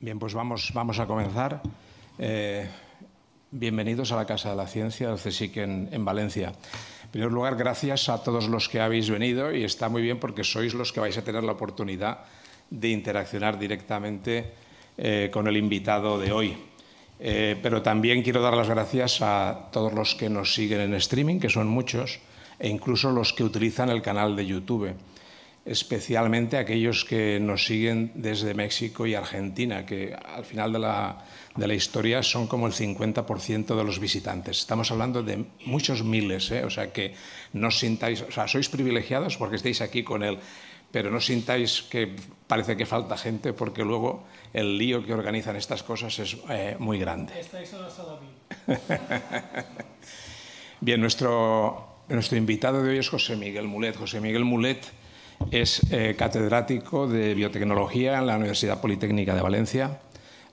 Bien, pues vamos, vamos a comenzar. Eh, bienvenidos a la Casa de la Ciencia del CSIC en, Valencia. En primer lugar, gracias a todos los que habéis venido y está muy bien porque sois los que vais a tener la oportunidad de interaccionar directamente eh, con el invitado de hoy. Eh, pero también quiero dar las gracias a todos los que nos siguen en streaming, que son muchos, e incluso los que utilizan el canal de YouTube especialmente aquellos que nos siguen desde México y Argentina, que al final de la, de la historia son como el 50% de los visitantes. Estamos hablando de muchos miles, ¿eh? o sea que no sintáis, o sea, sois privilegiados porque estáis aquí con él, pero no sintáis que parece que falta gente porque luego el lío que organizan estas cosas es eh, muy grande. Estáis la sala Bien, nuestro, nuestro invitado de hoy es José Miguel Mulet. José Miguel Mulet es eh, catedrático de biotecnología en la Universidad Politécnica de Valencia.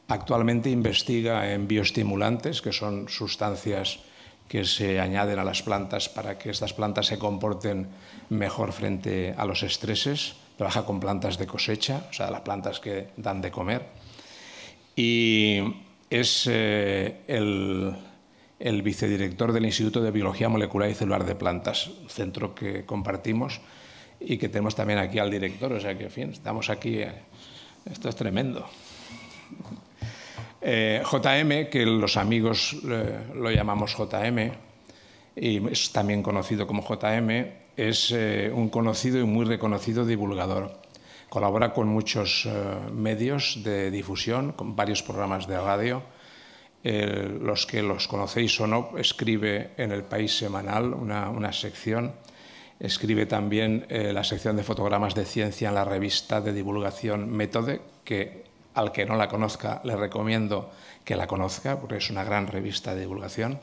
Actualmente investiga en bioestimulantes, que son sustancias que se añaden a las plantas para que estas plantas se comporten mejor frente a los estreses. Trabaja con plantas de cosecha, o sea, las plantas que dan de comer. Y es eh, el, el vicedirector del Instituto de Biología Molecular y Celular de Plantas, centro que compartimos y que tenemos también aquí al director, o sea que, en fin, estamos aquí, eh, esto es tremendo. Eh, JM, que los amigos eh, lo llamamos JM, y es también conocido como JM, es un conocido y muy reconocido divulgador. Colabora con muchos medios de difusión, con varios programas de radio. los que los conocéis o no, escribe en el País Semanal una, una sección Escribe también eh, la sección de fotogramas de ciencia en la revista de divulgación Métode, que al que no la conozca le recomiendo que la conozca, porque es una gran revista de divulgación.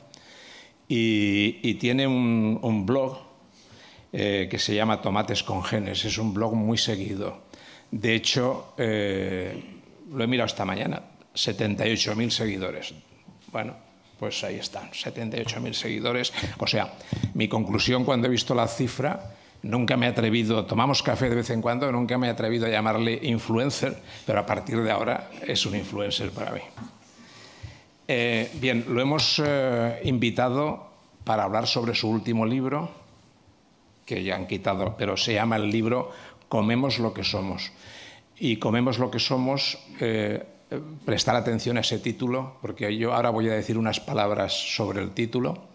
Y, tiene un, blog eh, que se llama Tomates con Genes. Es un blog muy seguido. De hecho, eh, lo he mirado esta mañana, 78.000 seguidores. Bueno, pues ahí están, 78.000 seguidores. O sea, mi conclusión cuando he visto la cifra, nunca me he atrevido, tomamos café de vez en cuando, nunca me he atrevido a llamarle influencer, pero a partir de ahora es un influencer para mí. Eh, bien, lo hemos eh, invitado para hablar sobre su último libro, que ya han quitado, pero se llama el libro Comemos lo que somos. Y Comemos lo que somos eh, prestar atención a ese título, porque yo ahora voy a decir unas palabras sobre el título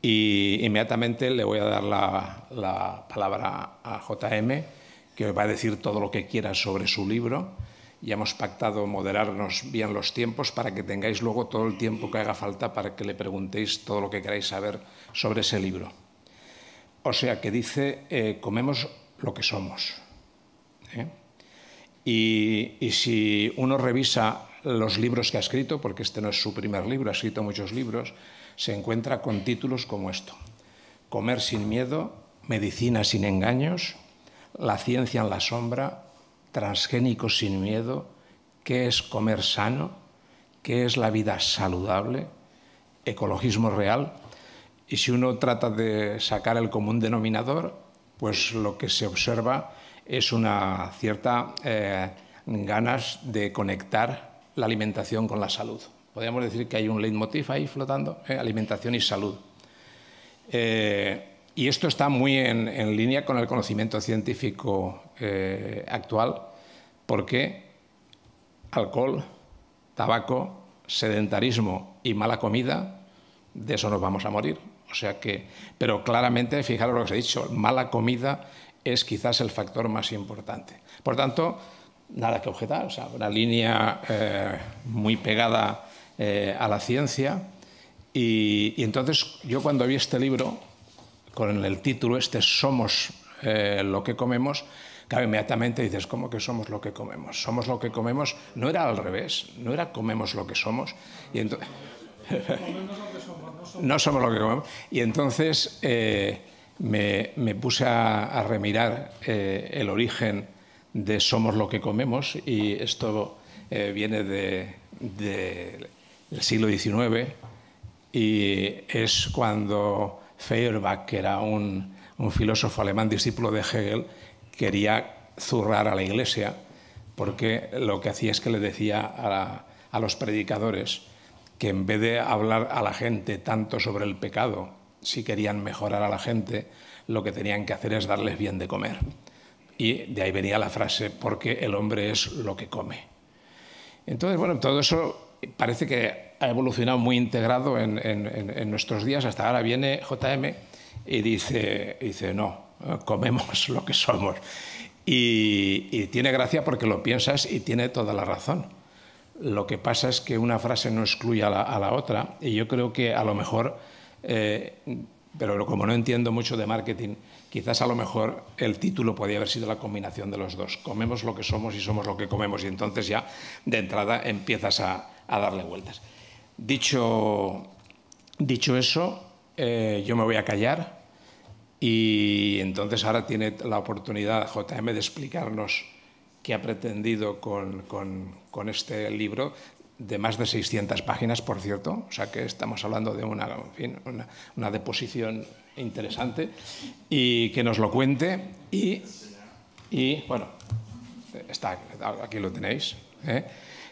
y inmediatamente le voy a dar la, palabra a JM, que va a decir todo lo que quiera sobre su libro. y hemos pactado moderarnos bien los tiempos para que tengáis luego todo el tiempo que haga falta para que le preguntéis todo lo que queráis saber sobre ese libro. O sea que dice, eh, comemos lo que somos. ¿eh? Y, si uno revisa los libros que ha escrito, porque este no es su primer libro, ha escrito muchos libros, se encuentra con títulos como esto. Comer sin miedo, medicina sin engaños, la ciencia en la sombra, transgénicos sin miedo, qué es comer sano, qué es la vida saludable, ecologismo real. Y si uno trata de sacar el común denominador, pues lo que se observa es una cierta eh, ganas de conectar la alimentación con la salud. Podríamos decir que hay un leitmotiv ahí flotando, eh, alimentación y salud. Eh, y esto está muy en, en, línea con el conocimiento científico actual, porque alcohol, tabaco, sedentarismo y mala comida, de eso nos vamos a morir. O sea que, pero claramente, fijaros lo que os he dicho, mala comida es quizás el factor más importante. Por tanto, nada que objetar, o una línea eh, muy pegada eh, a la ciencia. Y, entonces yo cuando vi este libro, con el título este Somos eh, lo que comemos, cabe inmediatamente dices, ¿cómo que somos lo que comemos? Somos lo que comemos, no era al revés, no era comemos lo que somos. Y entonces... no somos lo que comemos. Y entonces me, puse a, remirar eh, el origen de Somos lo que comemos y esto eh, viene de, del siglo XIX y es cuando Feuerbach, que era un, filósofo alemán discípulo de Hegel, quería zurrar a la iglesia porque lo que hacía es que le decía a los predicadores que en vez de hablar a la gente tanto sobre el pecado, si querían mejorar a la gente, lo que tenían que hacer es darles bien de comer. Y de ahí venía la frase, porque el hombre es lo que come. Entonces, bueno, todo eso parece que ha evolucionado muy integrado en, nuestros días. Hasta ahora viene JM y dice, dice no, comemos lo que somos. Y, tiene gracia porque lo piensas y tiene toda la razón. Lo que pasa es que una frase no excluye a la otra y yo creo que a lo mejor eh, pero como no entiendo mucho de marketing, quizás a lo mejor el título podía haber sido la combinación de los dos. Comemos lo que somos y somos lo que comemos. Y entonces ya de entrada empiezas a, darle vueltas. Dicho, dicho eso, eh, yo me voy a callar y entonces ahora tiene la oportunidad JM de explicarnos qué ha pretendido con este libro, de más de 600 páginas, por cierto, o sea que estamos hablando de una, en deposición interesante, y que nos lo cuente. Y, bueno, está, aquí lo tenéis, ¿eh?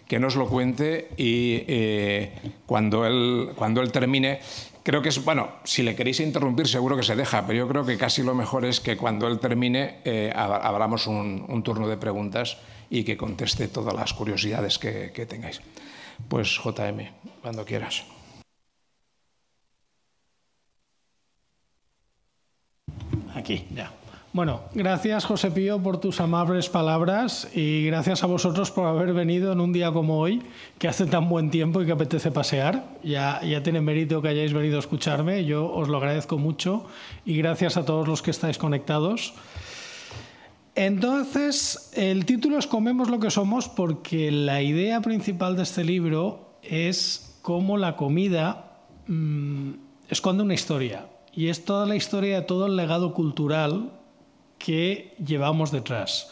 que nos lo cuente y eh, cuando, él, cuando él termine, creo que es, bueno, si le queréis interrumpir seguro que se deja, pero yo creo que casi lo mejor es que cuando él termine eh, abramos un, turno de preguntas y que conteste todas las curiosidades que tengáis. Pues JM, cuando quieras. Aquí, ya. Bueno, gracias José Pío por tus amables palabras y gracias a vosotros por haber venido en un día como hoy, que hace tan buen tiempo y que apetece pasear. Ya, ya tiene mérito que hayáis venido a escucharme, yo os lo agradezco mucho y gracias a todos los que estáis conectados. Entonces, el título es Comemos lo que somos porque la idea principal de este libro es cómo la comida mm, esconde una historia. Y es toda la historia de todo el legado cultural que llevamos detrás.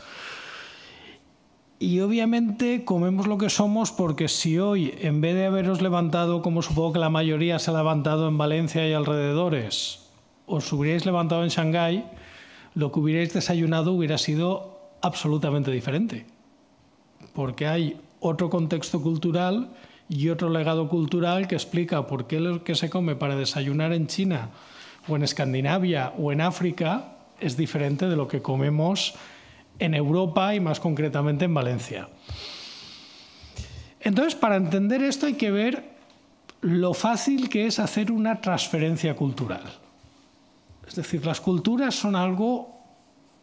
Y obviamente comemos lo que somos porque si hoy, en vez de haberos levantado, como supongo que la mayoría se ha levantado en Valencia y alrededores, os hubierais levantado en Shanghái, lo que hubierais desayunado hubiera sido absolutamente diferente, porque hay otro contexto cultural y otro legado cultural que explica por qué lo que se come para desayunar en China o en Escandinavia o en África es diferente de lo que comemos en Europa y más concretamente en Valencia. Entonces, para entender esto hay que ver lo fácil que es hacer una transferencia cultural. Es decir, las culturas son algo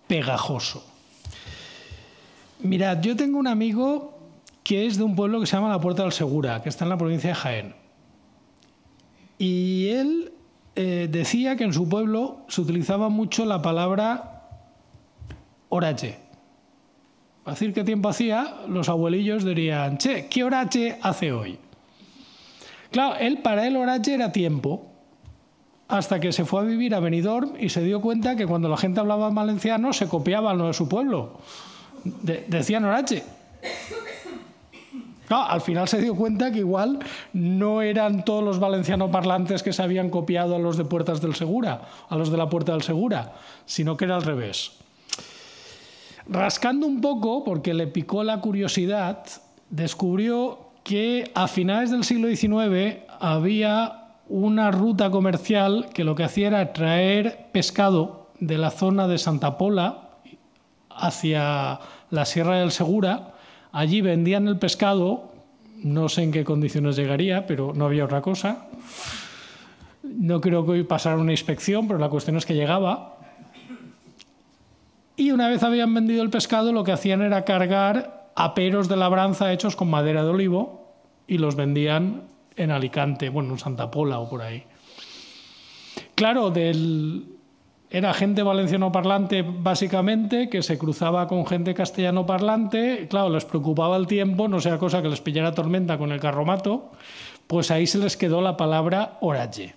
pegajoso. Mirad, yo tengo un amigo que es de un pueblo que se llama La Puerta del Segura, que está en la provincia de Jaén. Y él eh, decía que en su pueblo se utilizaba mucho la palabra orache. Para decir qué tiempo hacía, los abuelillos dirían, che, ¿qué orache hace hoy? Claro, él para él orache era tiempo hasta que se fue a vivir a Benidorm y se dio cuenta que cuando la gente hablaba valenciano se copiaban lo de su pueblo. ...decía decían al final se dio cuenta que igual no eran todos los valenciano parlantes que se habían copiado a los de Puertas del Segura, a los de la Puerta del Segura, sino que era al revés. Rascando un poco, porque le picó la curiosidad, descubrió que a finales del siglo XIX había una ruta comercial que lo que hacía era traer pescado de la zona de Santa Pola hacia la Sierra del Segura. Allí vendían el pescado, no sé en qué condiciones llegaría, pero no había otra cosa. No creo que hoy pasara una inspección, pero la cuestión es que llegaba. Y una vez habían vendido el pescado, lo que hacían era cargar aperos de labranza hechos con madera de olivo y los vendían en Alicante, bueno, en Santa Pola o por ahí. Claro, del, era gente valenciano parlante básicamente que se cruzaba con gente castellano parlante, claro, les preocupaba el tiempo, no sea cosa que les pillara tormenta con el carromato, pues ahí se les quedó la palabra oralle.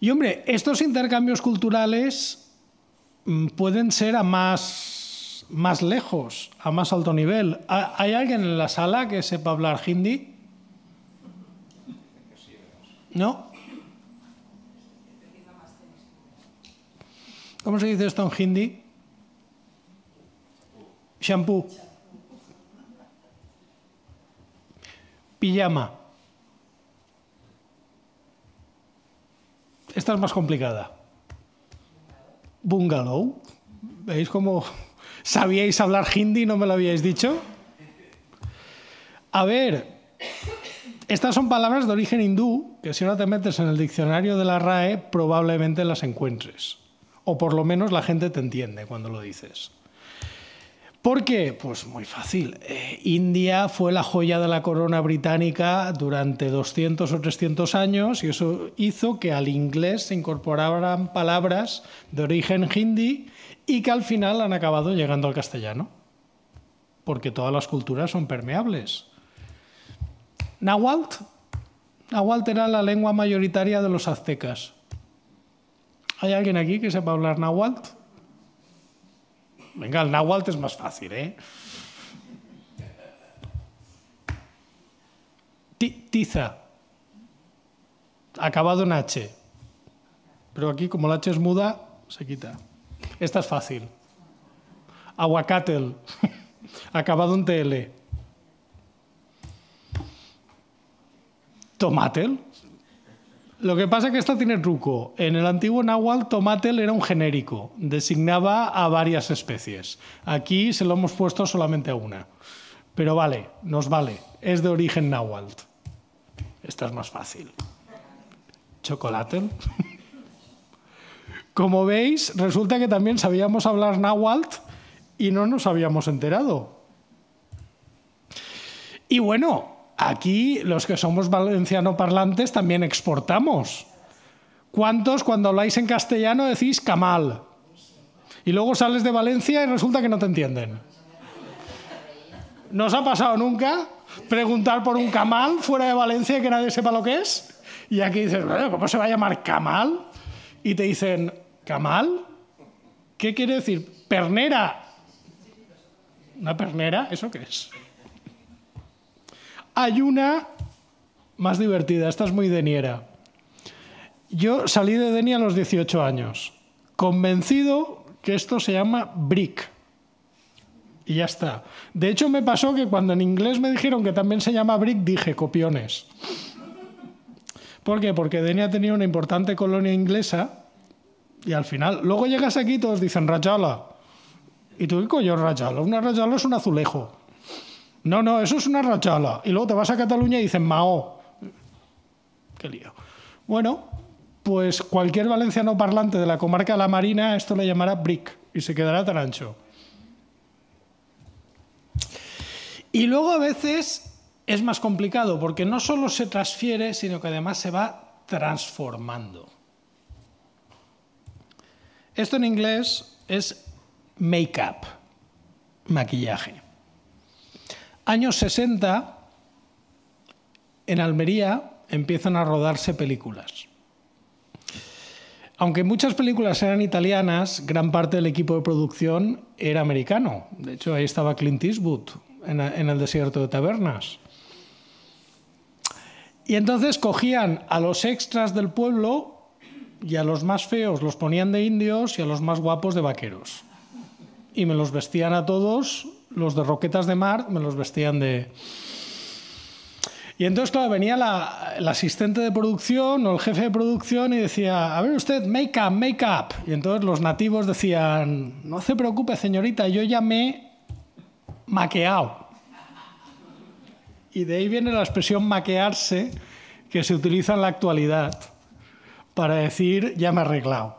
Y hombre, estos intercambios culturales mm, pueden ser a más más lejos, a más alto nivel. ¿Hay alguien en la sala que sepa hablar hindi? ¿No? ¿Cómo se dice esto en hindi? Shampoo. Pijama. Esta es más complicada. Bungalow. ¿Veis cómo ¿Sabíais hablar hindi? y ¿No me lo habíais dicho? A ver, estas son palabras de origen hindú que si ahora te metes en el diccionario de la RAE probablemente las encuentres. O por lo menos la gente te entiende cuando lo dices. ¿Por qué? Pues muy fácil. Eh, India fue la joya de la corona británica durante 200 o 300 años y eso hizo que al inglés se incorporaran palabras de origen hindi y que al final han acabado llegando al castellano, porque todas las culturas son permeables. Nahuatl. Nahuatl era la lengua mayoritaria de los aztecas. ¿Hay alguien aquí que sepa hablar nahuatl? Venga, el nahuatl es más fácil, ¿eh? Tiza. Acabado en H. Pero aquí, como la H es muda, se quita. Esta es fácil. Aguacate. acabado un TL. Tomate. Lo que pasa es que esta tiene truco. En el antiguo náhuatl, tomatel era un genérico, designaba a varias especies. Aquí se lo hemos puesto solamente a una. Pero vale, nos vale. Es de origen náhuatl. Esta es más fácil. Chocolate. Como veis, resulta que también sabíamos hablar náhuatl y no nos habíamos enterado. Y bueno, aquí los que somos valenciano parlantes también exportamos. ¿Cuántos cuando habláis en castellano decís camal? Y luego sales de Valencia y resulta que no te entienden. ¿Nos ha pasado nunca preguntar por un camal fuera de Valencia que nadie sepa lo que es? Y aquí dices, ¿cómo se va a llamar camal? Y te dicen, ¿Camal? ¿Qué quiere decir? ¡Pernera! ¿Una pernera? ¿Eso qué es? Hay una más divertida, esta es muy deniera. Yo salí de Denia a los 18 años, convencido que esto se llama brick. Y ya está. De hecho, me pasó que cuando en inglés me dijeron que también se llama brick, dije copiones. ¿Por qué? Porque Denia tenía una importante colonia inglesa y al final, luego llegas aquí y todos dicen rachala. ¿Y tú qué coño rachala? Una rachala es un azulejo. No, no, eso es una rachala. Y luego te vas a Cataluña y dicen Mao. Qué lío. Bueno, pues cualquier valenciano parlante de la comarca La Marina esto le llamará brick y se quedará tan ancho. Y luego a veces es más complicado porque no solo se transfiere, sino que además se va transformando. Esto en inglés es make-up, maquillaje. Años 60, en Almería empiezan a rodarse películas. Aunque muchas películas eran italianas, gran parte del equipo de producción era americano. De hecho, ahí estaba Clint Eastwood en, el desierto de Tabernas. Y entonces cogían a los extras del pueblo y a los más feos los ponían de indios y a los más guapos de vaqueros. Y me los vestían a todos, los de Roquetas de Mar, me los vestían de... Y entonces, claro, venía la, asistente de producción o el jefe de producción y decía, a ver usted, make up, make up. Y entonces los nativos decían, no se preocupe, señorita, yo ya me maqueado. Y de ahí viene la expresión maquearse que se utiliza en la actualidad para decir, ya me he arreglado.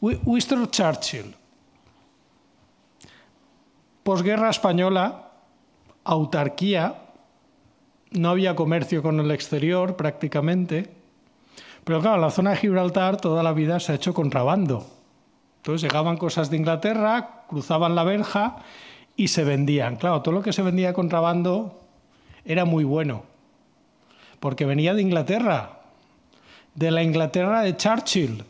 Winston Churchill, posguerra española, autarquía, no había comercio con el exterior prácticamente, pero claro, la zona de Gibraltar toda la vida se ha hecho contrabando. Entonces llegaban cosas de Inglaterra, cruzaban la verja y se vendían. Claro, todo lo que se vendía contrabando era muy bueno porque venía de Inglaterra, de la Inglaterra de Churchill.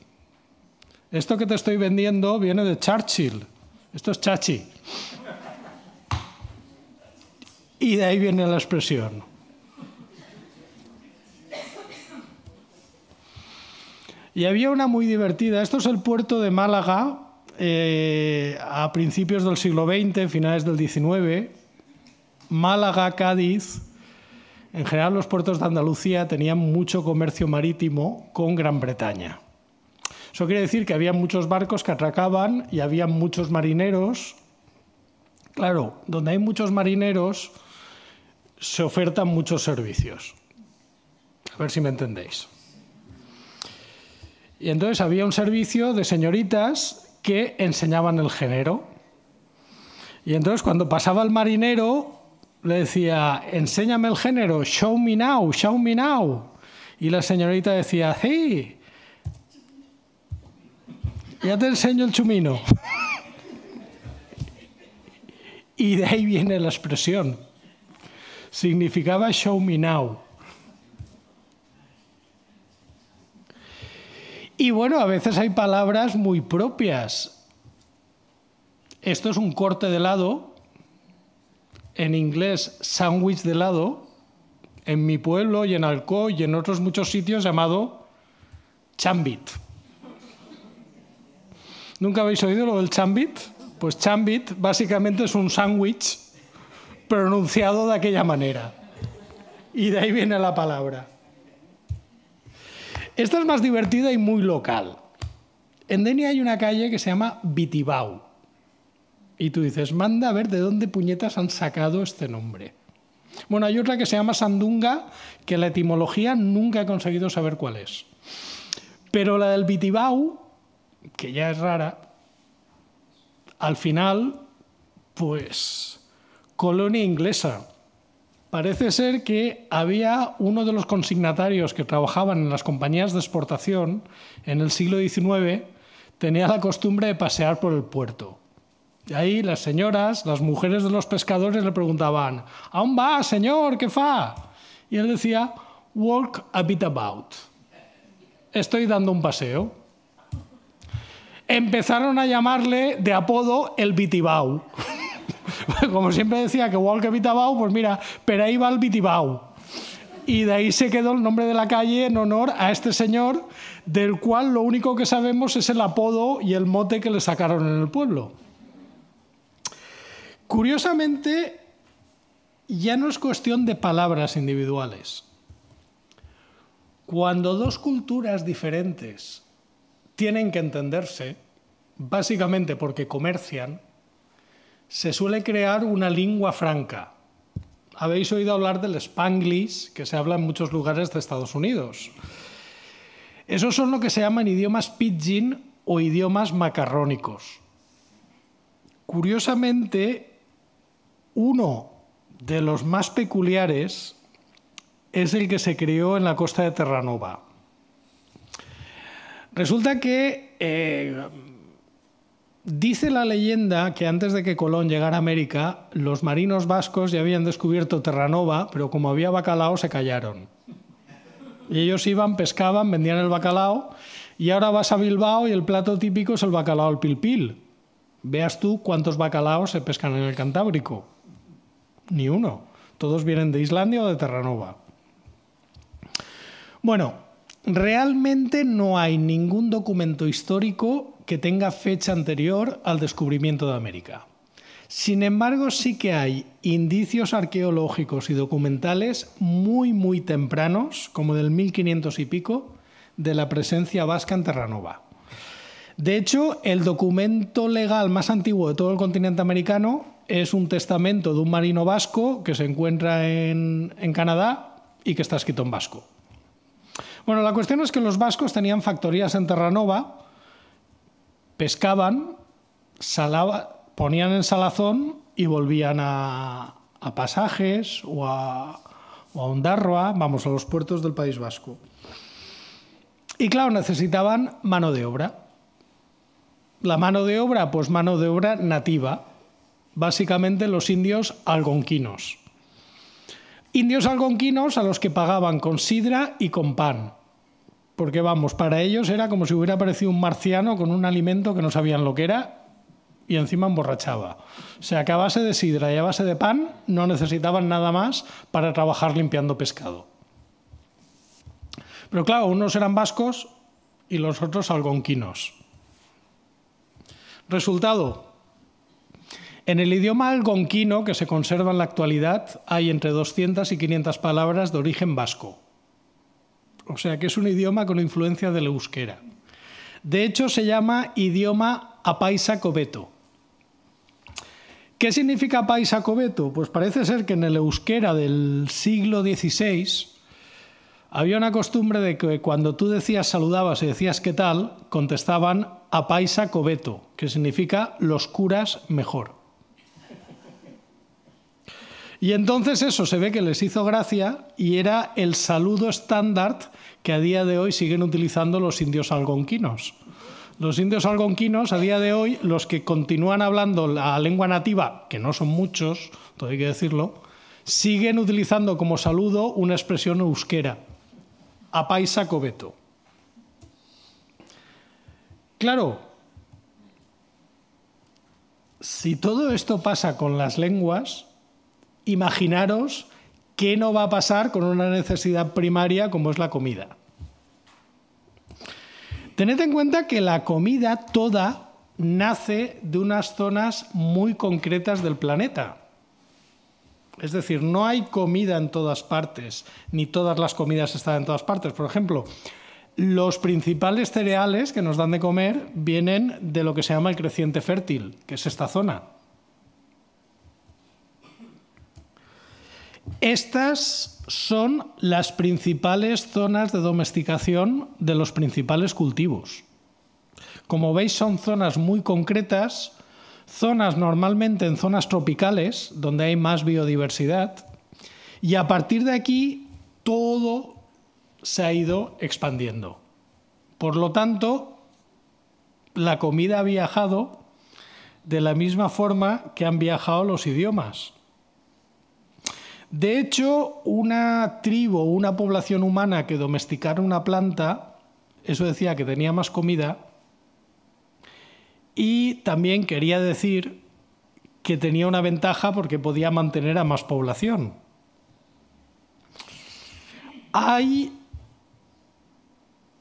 Esto que te estoy vendiendo viene de Churchill. Esto es chachi. Y de ahí viene la expresión. Y había una muy divertida. Esto es el puerto de Málaga eh, a principios del siglo XX, finales del XIX. Málaga, Cádiz, en general los puertos de Andalucía tenían mucho comercio marítimo con Gran Bretaña. Eso quiere decir que había muchos barcos que atracaban y había muchos marineros. Claro, donde hay muchos marineros se ofertan muchos servicios. A ver si me entendéis. Y entonces había un servicio de señoritas que enseñaban el género. Y entonces cuando pasaba el marinero, le decía, enséñame el género, show me now, show me now. Y la señorita decía, sí, ya te enseño el chumino. y de ahí viene la expresión. Significaba show me now. Y bueno, a veces hay palabras muy propias. Esto es un corte de lado en inglés sándwich de lado, en mi pueblo y en Alcoy y en otros muchos sitios llamado chambit. ¿Nunca habéis oído lo del chambit? Pues chambit básicamente es un sándwich pronunciado de aquella manera. Y de ahí viene la palabra. Esta es más divertida y muy local. En Denia hay una calle que se llama Bitibau. Y tú dices, manda a ver de dónde puñetas han sacado este nombre. Bueno, hay otra que se llama Sandunga, que la etimología nunca he conseguido saber cuál es. Pero la del Bitibau, que ya es rara, al final, pues, colonia inglesa. Parece ser que había uno de los consignatarios que trabajaban en las compañías de exportación en el siglo XIX, tenía la costumbre de pasear por el puerto y ahí las señoras, las mujeres de los pescadores le preguntaban, ¿aún va, señor? ¿Qué fa? Y él decía, walk a bit about. Estoy dando un paseo. Empezaron a llamarle de apodo el Bitibau. Como siempre decía que walk a bit about, pues mira, pero ahí va el Bitibau y de ahí se quedó el nombre de la calle en honor a este señor, del cual lo único que sabemos es el apodo y el mote que le sacaron en el pueblo. Curiosamente, ya no es cuestión de palabras individuales. Cuando dos culturas diferentes tienen que entenderse, básicamente porque comercian, se suele crear una lengua franca. Habéis oído hablar del spanglish, que se habla en muchos lugares de Estados Unidos. Esos son lo que se llaman idiomas pidgin o idiomas macarrónicos. Curiosamente, uno de los más peculiares es el que se crió en la costa de Terranova. Resulta que eh, dice la leyenda que antes de que Colón llegara a América, los marinos vascos ya habían descubierto Terranova, pero como había bacalao se callaron. Y ellos iban, pescaban, vendían el bacalao, y ahora vas a Bilbao y el plato típico es el bacalao al pilpil. Veas tú cuántos bacalaos se pescan en el Cantábrico ni uno. Todos vienen de Islandia o de Terranova. Bueno, realmente no hay ningún documento histórico que tenga fecha anterior al descubrimiento de América. Sin embargo, sí que hay indicios arqueológicos y documentales muy, muy tempranos, como del 1500 y pico, de la presencia vasca en Terranova. De hecho, el documento legal más antiguo de todo el continente americano es un testamento de un marino vasco que se encuentra en, Canadá y que está escrito en vasco. Bueno, la cuestión es que los vascos tenían factorías en Terranova, pescaban, ponían en salazón y volvían a, pasajes o a, un a vamos, a los puertos del País Vasco. Y claro, necesitaban mano de obra. La mano de obra, pues mano de obra nativa básicamente los indios algonquinos. Indios algonquinos a los que pagaban con sidra y con pan. Porque vamos, para ellos era como si hubiera aparecido un marciano con un alimento que no sabían lo que era y encima emborrachaba. O sea que a base de sidra y a base de pan no necesitaban nada más para trabajar limpiando pescado. Pero claro, unos eran vascos y los otros algonquinos. Resultado, en el idioma algonquino, que se conserva en la actualidad, hay entre 200 y 500 palabras de origen vasco. O sea que es un idioma con influencia del euskera. De hecho, se llama idioma apaisa ¿Qué significa apaisa Pues parece ser que en el euskera del siglo XVI había una costumbre de que cuando tú decías saludabas y decías qué tal, contestaban apaisa que significa los curas mejor. Y entonces eso se ve que les hizo gracia y era el saludo estándar que a día de hoy siguen utilizando los indios algonquinos. Los indios algonquinos, a día de hoy, los que continúan hablando la lengua nativa, que no son muchos, todo hay que decirlo, siguen utilizando como saludo una expresión euskera, apaisa cobeto. Claro, si todo esto pasa con las lenguas, imaginaros qué no va a pasar con una necesidad primaria como es la comida. Tened en cuenta que la comida toda nace de unas zonas muy concretas del planeta. Es decir, no hay comida en todas partes, ni todas las comidas están en todas partes. Por ejemplo, los principales cereales que nos dan de comer vienen de lo que se llama el creciente fértil, que es esta zona. Estas son las principales zonas de domesticación de los principales cultivos. Como veis son zonas muy concretas, zonas normalmente en zonas tropicales, donde hay más biodiversidad, y a partir de aquí todo se ha ido expandiendo. Por lo tanto, la comida ha viajado de la misma forma que han viajado los idiomas de hecho, una tribu o una población humana que domesticara una planta, eso decía que tenía más comida, y también quería decir que tenía una ventaja porque podía mantener a más población. Hay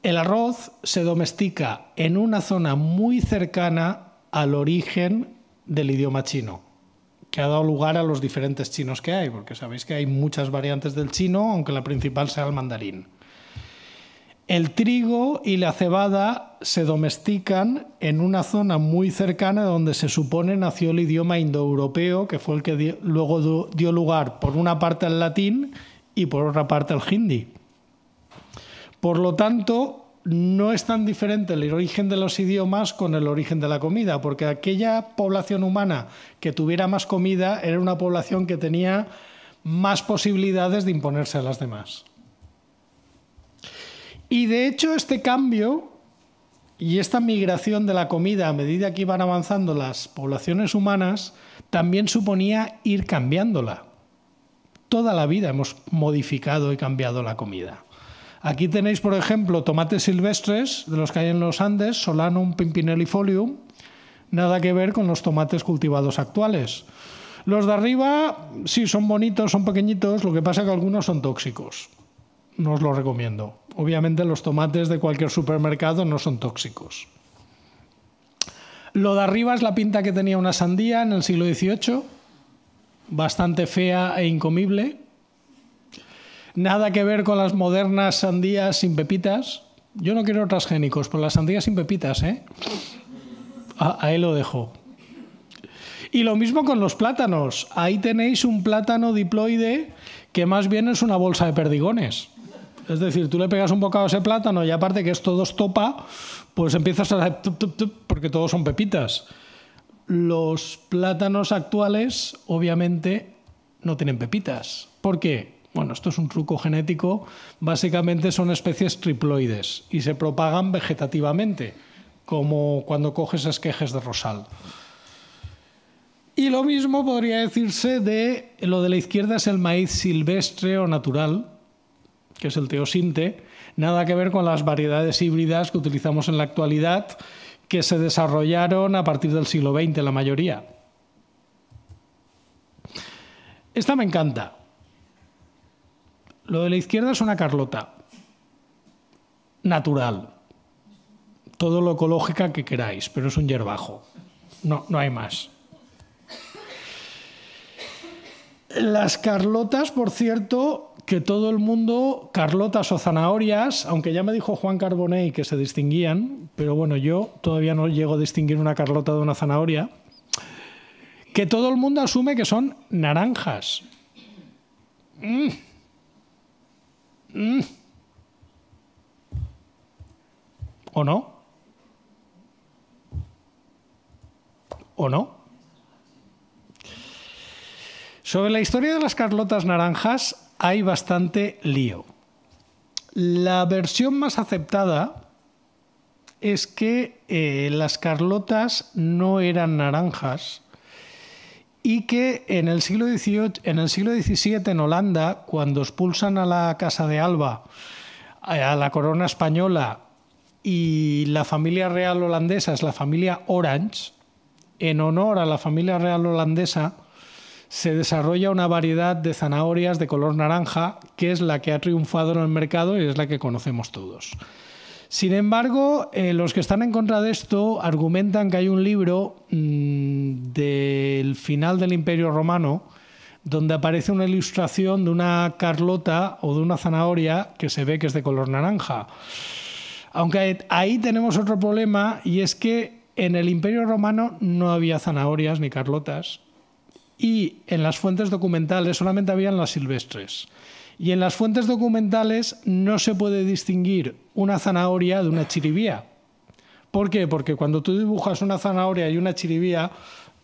el arroz se domestica en una zona muy cercana al origen del idioma chino que ha dado lugar a los diferentes chinos que hay, porque sabéis que hay muchas variantes del chino, aunque la principal sea el mandarín. El trigo y la cebada se domestican en una zona muy cercana donde se supone nació el idioma indoeuropeo, que fue el que luego dio lugar por una parte al latín y por otra parte al hindi. Por lo tanto, no es tan diferente el origen de los idiomas con el origen de la comida, porque aquella población humana que tuviera más comida era una población que tenía más posibilidades de imponerse a las demás. Y de hecho este cambio y esta migración de la comida a medida que iban avanzando las poblaciones humanas también suponía ir cambiándola. Toda la vida hemos modificado y cambiado la comida. Aquí tenéis, por ejemplo, tomates silvestres, de los que hay en los Andes, Solanum pimpinellifolium, nada que ver con los tomates cultivados actuales. Los de arriba, sí, son bonitos, son pequeñitos, lo que pasa es que algunos son tóxicos. No os lo recomiendo. Obviamente los tomates de cualquier supermercado no son tóxicos. Lo de arriba es la pinta que tenía una sandía en el siglo XVIII, bastante fea e incomible. Nada que ver con las modernas sandías sin pepitas. Yo no quiero transgénicos, pero las sandías sin pepitas, ¿eh? ahí lo dejo. Y lo mismo con los plátanos. Ahí tenéis un plátano diploide que más bien es una bolsa de perdigones. Es decir, tú le pegas un bocado a ese plátano y aparte que es todo estopa, pues empiezas a porque todos son pepitas. Los plátanos actuales, obviamente, no tienen pepitas. ¿Por qué? Bueno, esto es un truco genético. Básicamente son especies triploides y se propagan vegetativamente, como cuando coges esquejes de rosal. Y lo mismo podría decirse de lo de la izquierda es el maíz silvestre o natural, que es el teosinte, nada que ver con las variedades híbridas que utilizamos en la actualidad, que se desarrollaron a partir del siglo XX la mayoría. Esta me encanta. Lo de la izquierda es una Carlota. Natural. Todo lo ecológica que queráis, pero es un yerbajo. No, no hay más. Las Carlotas, por cierto, que todo el mundo, Carlotas o zanahorias, aunque ya me dijo Juan Carbonell que se distinguían, pero bueno, yo todavía no llego a distinguir una Carlota de una zanahoria, que todo el mundo asume que son naranjas. Mm. Mm. ¿O no? ¿O no? Sobre la historia de las Carlotas Naranjas hay bastante lío. La versión más aceptada es que eh, las Carlotas no eran naranjas, y que en el siglo XVII en Holanda, cuando expulsan a la Casa de Alba, eh, a la corona española y la familia real holandesa es la familia Orange, en honor a la familia real holandesa se desarrolla una variedad de zanahorias de color naranja que es la que ha triunfado en el mercado y es la que conocemos todos. Sin embargo, eh, los que están en contra de esto argumentan que hay un libro mm, del final del Imperio Romano donde aparece una ilustración de una Carlota o de una zanahoria que se ve que es de color naranja. Aunque ahí tenemos otro problema y es que en el Imperio Romano no había zanahorias ni Carlotas y en las fuentes documentales solamente habían las silvestres. Y en las fuentes documentales no se puede distinguir una zanahoria de una chiribía. ¿Por qué? Porque cuando tú dibujas una zanahoria y una chiribía,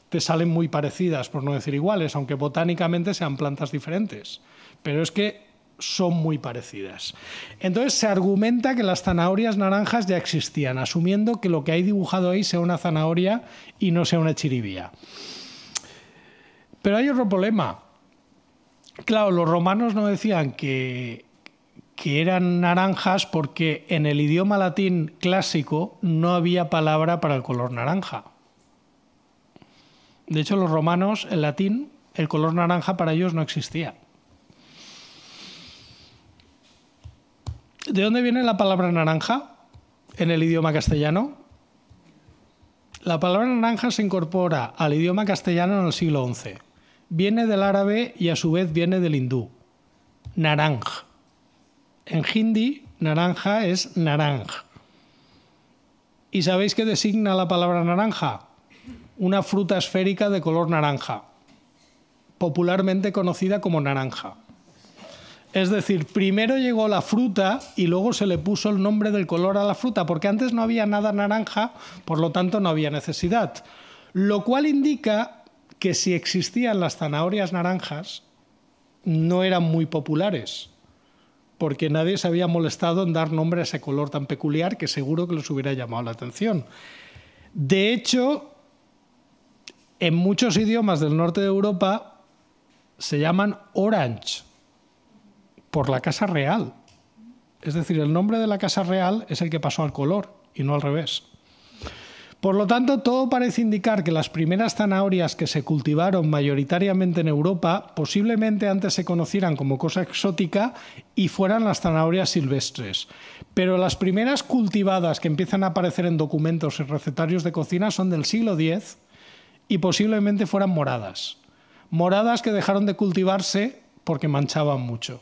te salen muy parecidas, por no decir iguales, aunque botánicamente sean plantas diferentes. Pero es que son muy parecidas. Entonces se argumenta que las zanahorias naranjas ya existían, asumiendo que lo que hay dibujado ahí sea una zanahoria y no sea una chiribía. Pero hay otro problema. Claro, los romanos no decían que, eran naranjas porque en el idioma latín clásico no había palabra para el color naranja. De hecho, los romanos, en latín, el color naranja para ellos no existía. ¿De dónde viene la palabra naranja en el idioma castellano? La palabra naranja se incorpora al idioma castellano en el siglo XI viene del árabe y a su vez viene del hindú. Naranj. En hindi, naranja es naranja. ¿Y sabéis qué designa la palabra naranja? Una fruta esférica de color naranja, popularmente conocida como naranja. Es decir, primero llegó la fruta y luego se le puso el nombre del color a la fruta, porque antes no había nada naranja, por lo tanto no había necesidad. Lo cual indica que si existían las zanahorias naranjas, no eran muy populares, porque nadie se había molestado en dar nombre a ese color tan peculiar que seguro que les hubiera llamado la atención. De hecho, en muchos idiomas del norte de Europa se llaman orange por la casa real. Es decir, el nombre de la casa real es el que pasó al color y no al revés. Por lo tanto, todo parece indicar que las primeras zanahorias que se cultivaron mayoritariamente en Europa posiblemente antes se conocieran como cosa exótica y fueran las zanahorias silvestres. Pero las primeras cultivadas que empiezan a aparecer en documentos y recetarios de cocina son del siglo X y posiblemente fueran moradas. Moradas que dejaron de cultivarse porque manchaban mucho.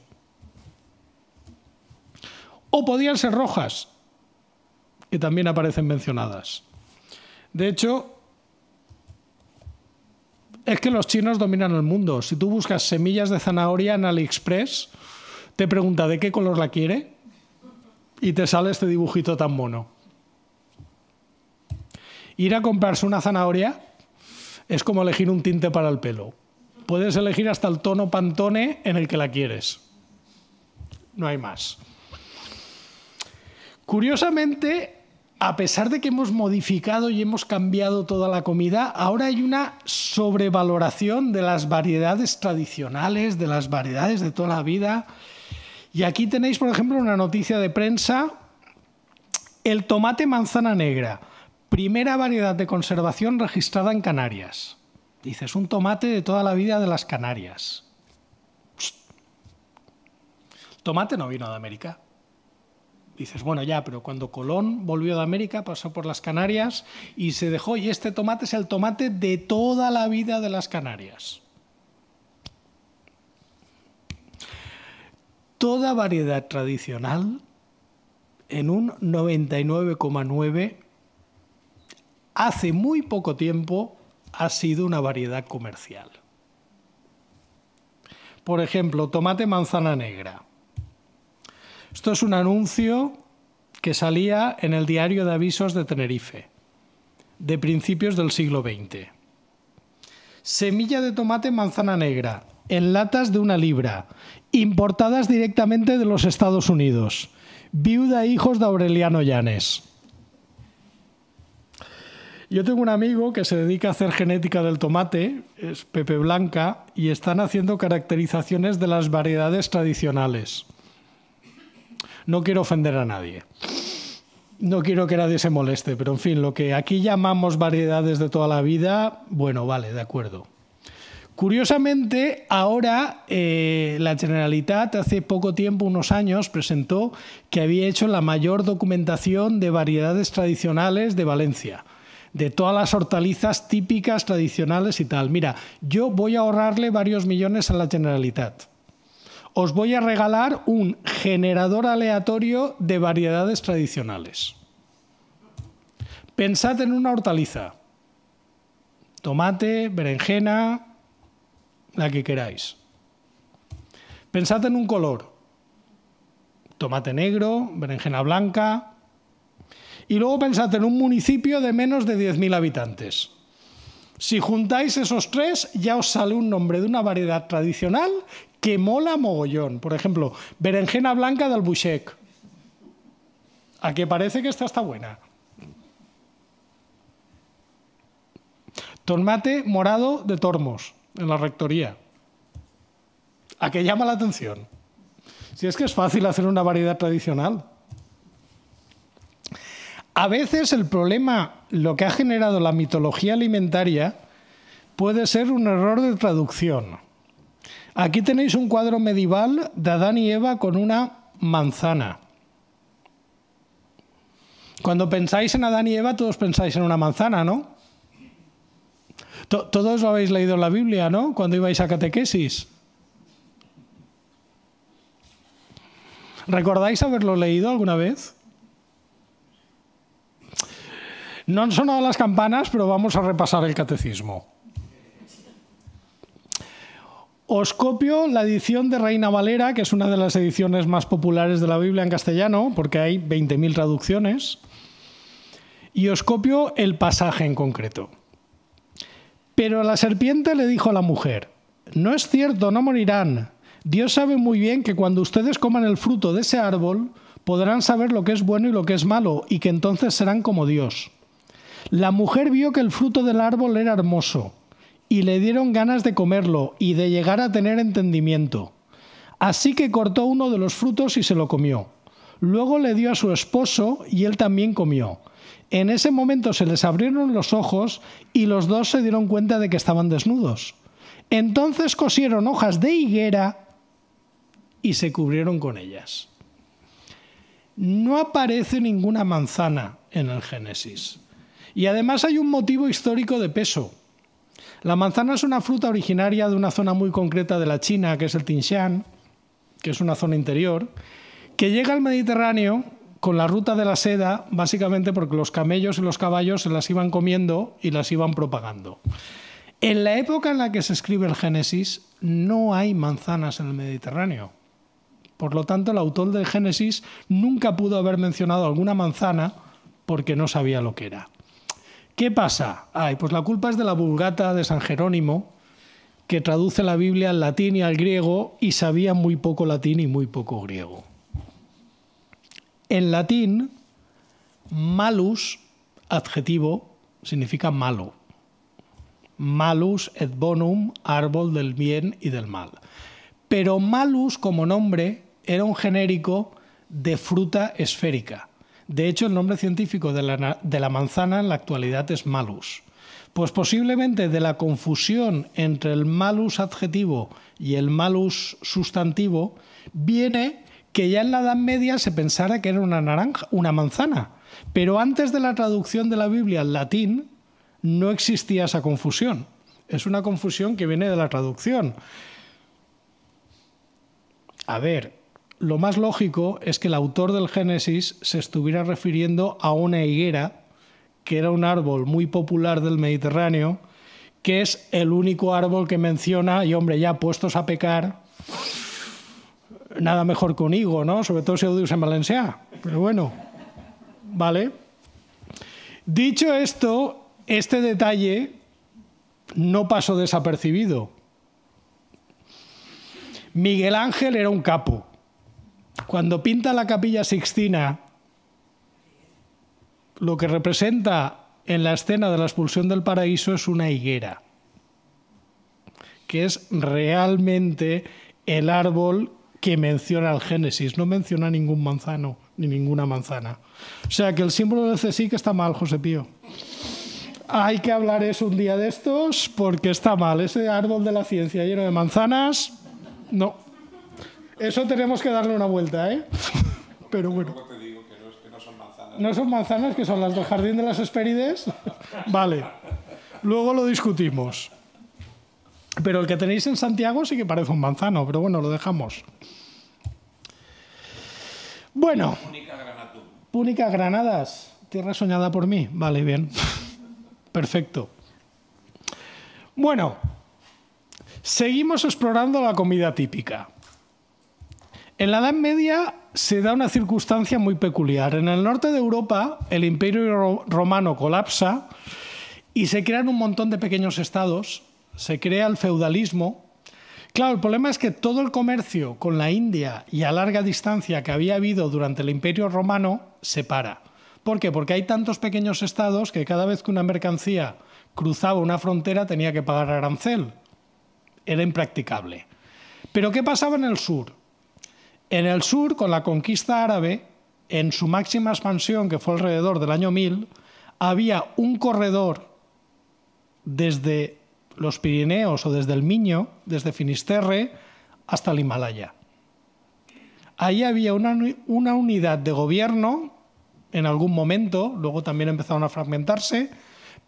O podían ser rojas, que también aparecen mencionadas. De hecho, es que los chinos dominan el mundo. Si tú buscas semillas de zanahoria en AliExpress, te pregunta de qué color la quiere y te sale este dibujito tan mono. Ir a comprarse una zanahoria es como elegir un tinte para el pelo. Puedes elegir hasta el tono pantone en el que la quieres. No hay más. Curiosamente, a pesar de que hemos modificado y hemos cambiado toda la comida, ahora hay una sobrevaloración de las variedades tradicionales, de las variedades de toda la vida. Y aquí tenéis, por ejemplo, una noticia de prensa, el tomate manzana negra, primera variedad de conservación registrada en Canarias. Dices, un tomate de toda la vida de las Canarias. Tomate no vino de América dices, bueno, ya, pero cuando Colón volvió de América, pasó por las Canarias y se dejó, y este tomate es el tomate de toda la vida de las Canarias. Toda variedad tradicional, en un 99,9, hace muy poco tiempo ha sido una variedad comercial. Por ejemplo, tomate manzana negra esto es un anuncio que salía en el diario de avisos de Tenerife, de principios del siglo XX. Semilla de tomate manzana negra, en latas de una libra, importadas directamente de los Estados Unidos. Viuda e hijos de Aureliano Llanes. Yo tengo un amigo que se dedica a hacer genética del tomate, es Pepe Blanca, y están haciendo caracterizaciones de las variedades tradicionales. No quiero ofender a nadie. No quiero que nadie se moleste, pero en fin, lo que aquí llamamos variedades de toda la vida, bueno, vale, de acuerdo. Curiosamente, ahora eh, la Generalitat hace poco tiempo, unos años, presentó que había hecho la mayor documentación de variedades tradicionales de Valencia, de todas las hortalizas típicas tradicionales y tal. Mira, yo voy a ahorrarle varios millones a la Generalitat os voy a regalar un generador aleatorio de variedades tradicionales. Pensad en una hortaliza. Tomate, berenjena, la que queráis. Pensad en un color. Tomate negro, berenjena blanca. Y luego pensad en un municipio de menos de 10.000 habitantes. Si juntáis esos tres, ya os sale un nombre de una variedad tradicional que mola mogollón. Por ejemplo, berenjena blanca de Albuchec. A que parece que esta está buena. Tomate morado de Tormos, en la rectoría. A que llama la atención. Si es que es fácil hacer una variedad tradicional. A veces el problema, lo que ha generado la mitología alimentaria, puede ser un error de traducción. Aquí tenéis un cuadro medieval de Adán y Eva con una manzana. Cuando pensáis en Adán y Eva, todos pensáis en una manzana, ¿no? Todos lo habéis leído en la Biblia, ¿no? Cuando ibais a catequesis. ¿Recordáis haberlo leído alguna vez? No han sonado las campanas, pero vamos a repasar el catecismo. Os copio la edición de Reina Valera, que es una de las ediciones más populares de la Biblia en castellano, porque hay 20.000 traducciones. Y os copio el pasaje en concreto. Pero la serpiente le dijo a la mujer, no es cierto, no morirán. Dios sabe muy bien que cuando ustedes coman el fruto de ese árbol, podrán saber lo que es bueno y lo que es malo, y que entonces serán como Dios. La mujer vio que el fruto del árbol era hermoso y le dieron ganas de comerlo y de llegar a tener entendimiento. Así que cortó uno de los frutos y se lo comió. Luego le dio a su esposo y él también comió. En ese momento se les abrieron los ojos y los dos se dieron cuenta de que estaban desnudos. Entonces cosieron hojas de higuera y se cubrieron con ellas. No aparece ninguna manzana en el Génesis. Y además hay un motivo histórico de peso. La manzana es una fruta originaria de una zona muy concreta de la China, que es el Tinshan, que es una zona interior, que llega al Mediterráneo con la ruta de la seda, básicamente porque los camellos y los caballos se las iban comiendo y las iban propagando. En la época en la que se escribe el Génesis, no hay manzanas en el Mediterráneo. Por lo tanto, el autor del Génesis nunca pudo haber mencionado alguna manzana porque no sabía lo que era. ¿Qué pasa? Ay, pues la culpa es de la Vulgata de San Jerónimo, que traduce la Biblia al latín y al griego y sabía muy poco latín y muy poco griego. En latín, malus, adjetivo, significa malo. Malus et bonum, árbol del bien y del mal. Pero malus como nombre era un genérico de fruta esférica. De hecho, el nombre científico de la, manzana en la actualidad es malus. Pues posiblemente de la confusión entre el malus adjetivo y el malus sustantivo viene que ya en la Edad Media se pensara que era una naranja, una manzana. Pero antes de la traducción de la Biblia al latín no existía esa confusión. Es una confusión que viene de la traducción. A ver, lo más lógico es que el autor del Génesis se estuviera refiriendo a una higuera, que era un árbol muy popular del Mediterráneo, que es el único árbol que menciona, y hombre, ya puestos a pecar, nada mejor con higo, ¿no? Sobre todo si en Valencia. Pero bueno, ¿vale? Dicho esto, este detalle no pasó desapercibido. Miguel Ángel era un capo cuando pinta la capilla sixtina lo que representa en la escena de la expulsión del paraíso es una higuera, que es realmente el árbol que menciona el Génesis, no menciona ningún manzano ni ninguna manzana. O sea que el símbolo del CSIC está mal, José Pío. Hay que hablar eso un día de estos porque está mal. Ese árbol de la ciencia lleno de manzanas, no. Eso tenemos que darle una vuelta, ¿eh? Pero bueno. Te digo que no, son manzanas. no son manzanas, que son las del jardín de las hespérides. Vale, luego lo discutimos. Pero el que tenéis en Santiago sí que parece un manzano, pero bueno, lo dejamos. Bueno. Púnica Granadas, tierra soñada por mí. Vale, bien. Perfecto. Bueno, seguimos explorando la comida típica. En la Edad Media se da una circunstancia muy peculiar. En el norte de Europa el imperio romano colapsa y se crean un montón de pequeños estados, se crea el feudalismo. Claro, el problema es que todo el comercio con la India y a larga distancia que había habido durante el imperio romano se para. ¿Por qué? Porque hay tantos pequeños estados que cada vez que una mercancía cruzaba una frontera tenía que pagar arancel. Era impracticable. Pero ¿qué pasaba en el sur? En el sur, con la conquista árabe, en su máxima expansión, que fue alrededor del año 1000, había un corredor desde los Pirineos o desde el Miño, desde Finisterre, hasta el Himalaya. Ahí había una, una unidad de gobierno, en algún momento, luego también empezaron a fragmentarse,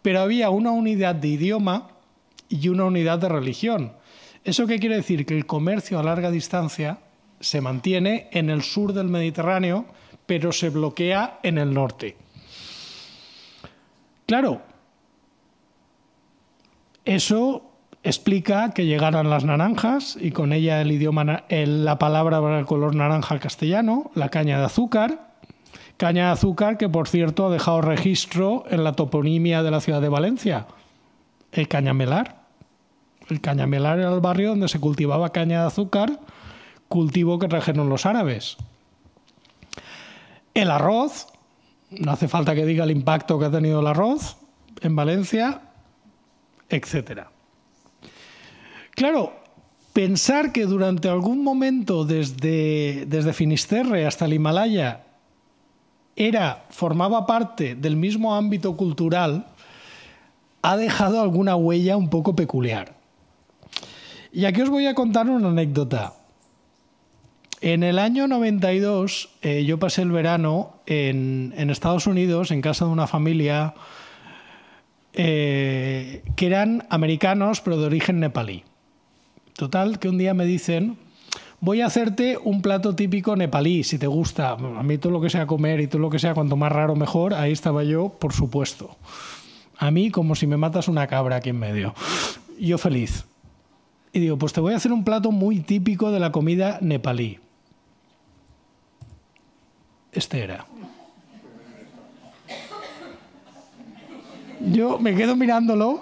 pero había una unidad de idioma y una unidad de religión. ¿Eso qué quiere decir? Que el comercio a larga distancia se mantiene en el sur del Mediterráneo, pero se bloquea en el norte. Claro, eso explica que llegaran las naranjas y con ella el idioma, la palabra para el color naranja castellano, la caña de azúcar. Caña de azúcar que, por cierto, ha dejado registro en la toponimia de la ciudad de Valencia, el cañamelar. El cañamelar era el barrio donde se cultivaba caña de azúcar cultivo que trajeron los árabes. El arroz, no hace falta que diga el impacto que ha tenido el arroz en Valencia, etc. Claro, pensar que durante algún momento desde, desde Finisterre hasta el Himalaya era, formaba parte del mismo ámbito cultural, ha dejado alguna huella un poco peculiar. Y aquí os voy a contar una anécdota. En el año 92 eh, yo pasé el verano en, Estados Unidos, en casa de una familia eh, que eran americanos pero de origen nepalí. Total, que un día me dicen, voy a hacerte un plato típico nepalí, si te gusta. A mí todo lo que sea comer y todo lo que sea, cuanto más raro mejor, ahí estaba yo, por supuesto. A mí como si me matas una cabra aquí en medio. Yo feliz. Y digo, pues te voy a hacer un plato muy típico de la comida nepalí este era. Yo me quedo mirándolo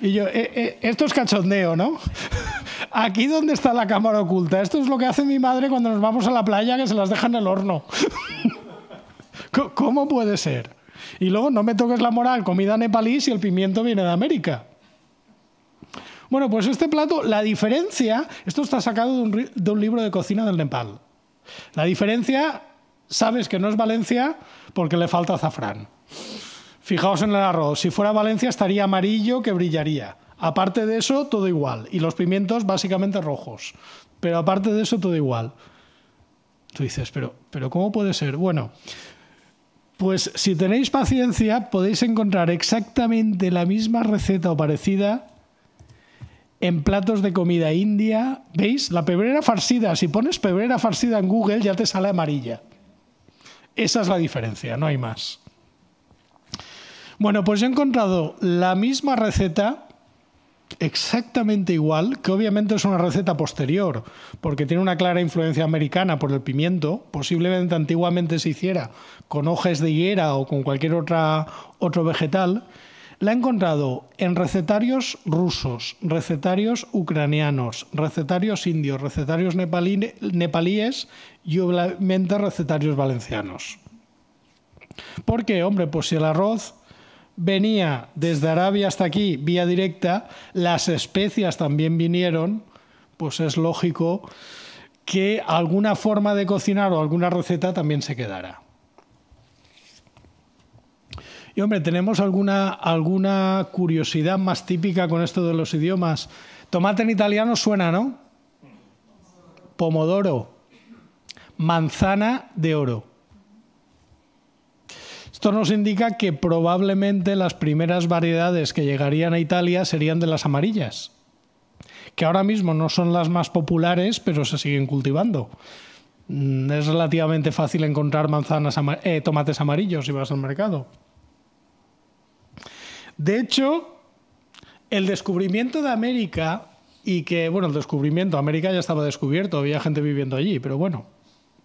y yo, eh, eh, esto es cachondeo, ¿no? Aquí donde está la cámara oculta. Esto es lo que hace mi madre cuando nos vamos a la playa, que se las deja en el horno. ¿Cómo puede ser? Y luego no me toques la moral, comida nepalí si el pimiento viene de América. Bueno, pues este plato, la diferencia, esto está sacado de un libro de cocina del Nepal. La diferencia sabes que no es Valencia porque le falta azafrán. Fijaos en el arroz, si fuera Valencia estaría amarillo que brillaría. Aparte de eso, todo igual. Y los pimientos básicamente rojos. Pero aparte de eso, todo igual. Tú dices, pero, pero ¿cómo puede ser? Bueno, pues si tenéis paciencia, podéis encontrar exactamente la misma receta o parecida en platos de comida india. ¿Veis? La pebrera farcida. Si pones pebrera farcida en Google, ya te sale amarilla. Esa es la diferencia, no hay más. Bueno, pues yo he encontrado la misma receta, exactamente igual, que obviamente es una receta posterior, porque tiene una clara influencia americana por el pimiento. Posiblemente antiguamente se hiciera con hojas de higuera o con cualquier otra, otro vegetal la he encontrado en recetarios rusos, recetarios ucranianos, recetarios indios, recetarios nepalíes y obviamente recetarios valencianos. ¿Por qué? Hombre, pues si el arroz venía desde Arabia hasta aquí vía directa, las especias también vinieron, pues es lógico que alguna forma de cocinar o alguna receta también se quedara. Y hombre, ¿tenemos alguna, alguna curiosidad más típica con esto de los idiomas? Tomate en italiano suena, ¿no? Pomodoro. Manzana de oro. Esto nos indica que probablemente las primeras variedades que llegarían a Italia serían de las amarillas, que ahora mismo no son las más populares, pero se siguen cultivando. Mm, es relativamente fácil encontrar manzanas, eh, tomates amarillos si vas al mercado. De hecho, el descubrimiento de América y que, bueno, el descubrimiento, América ya estaba descubierto, había gente viviendo allí, pero bueno,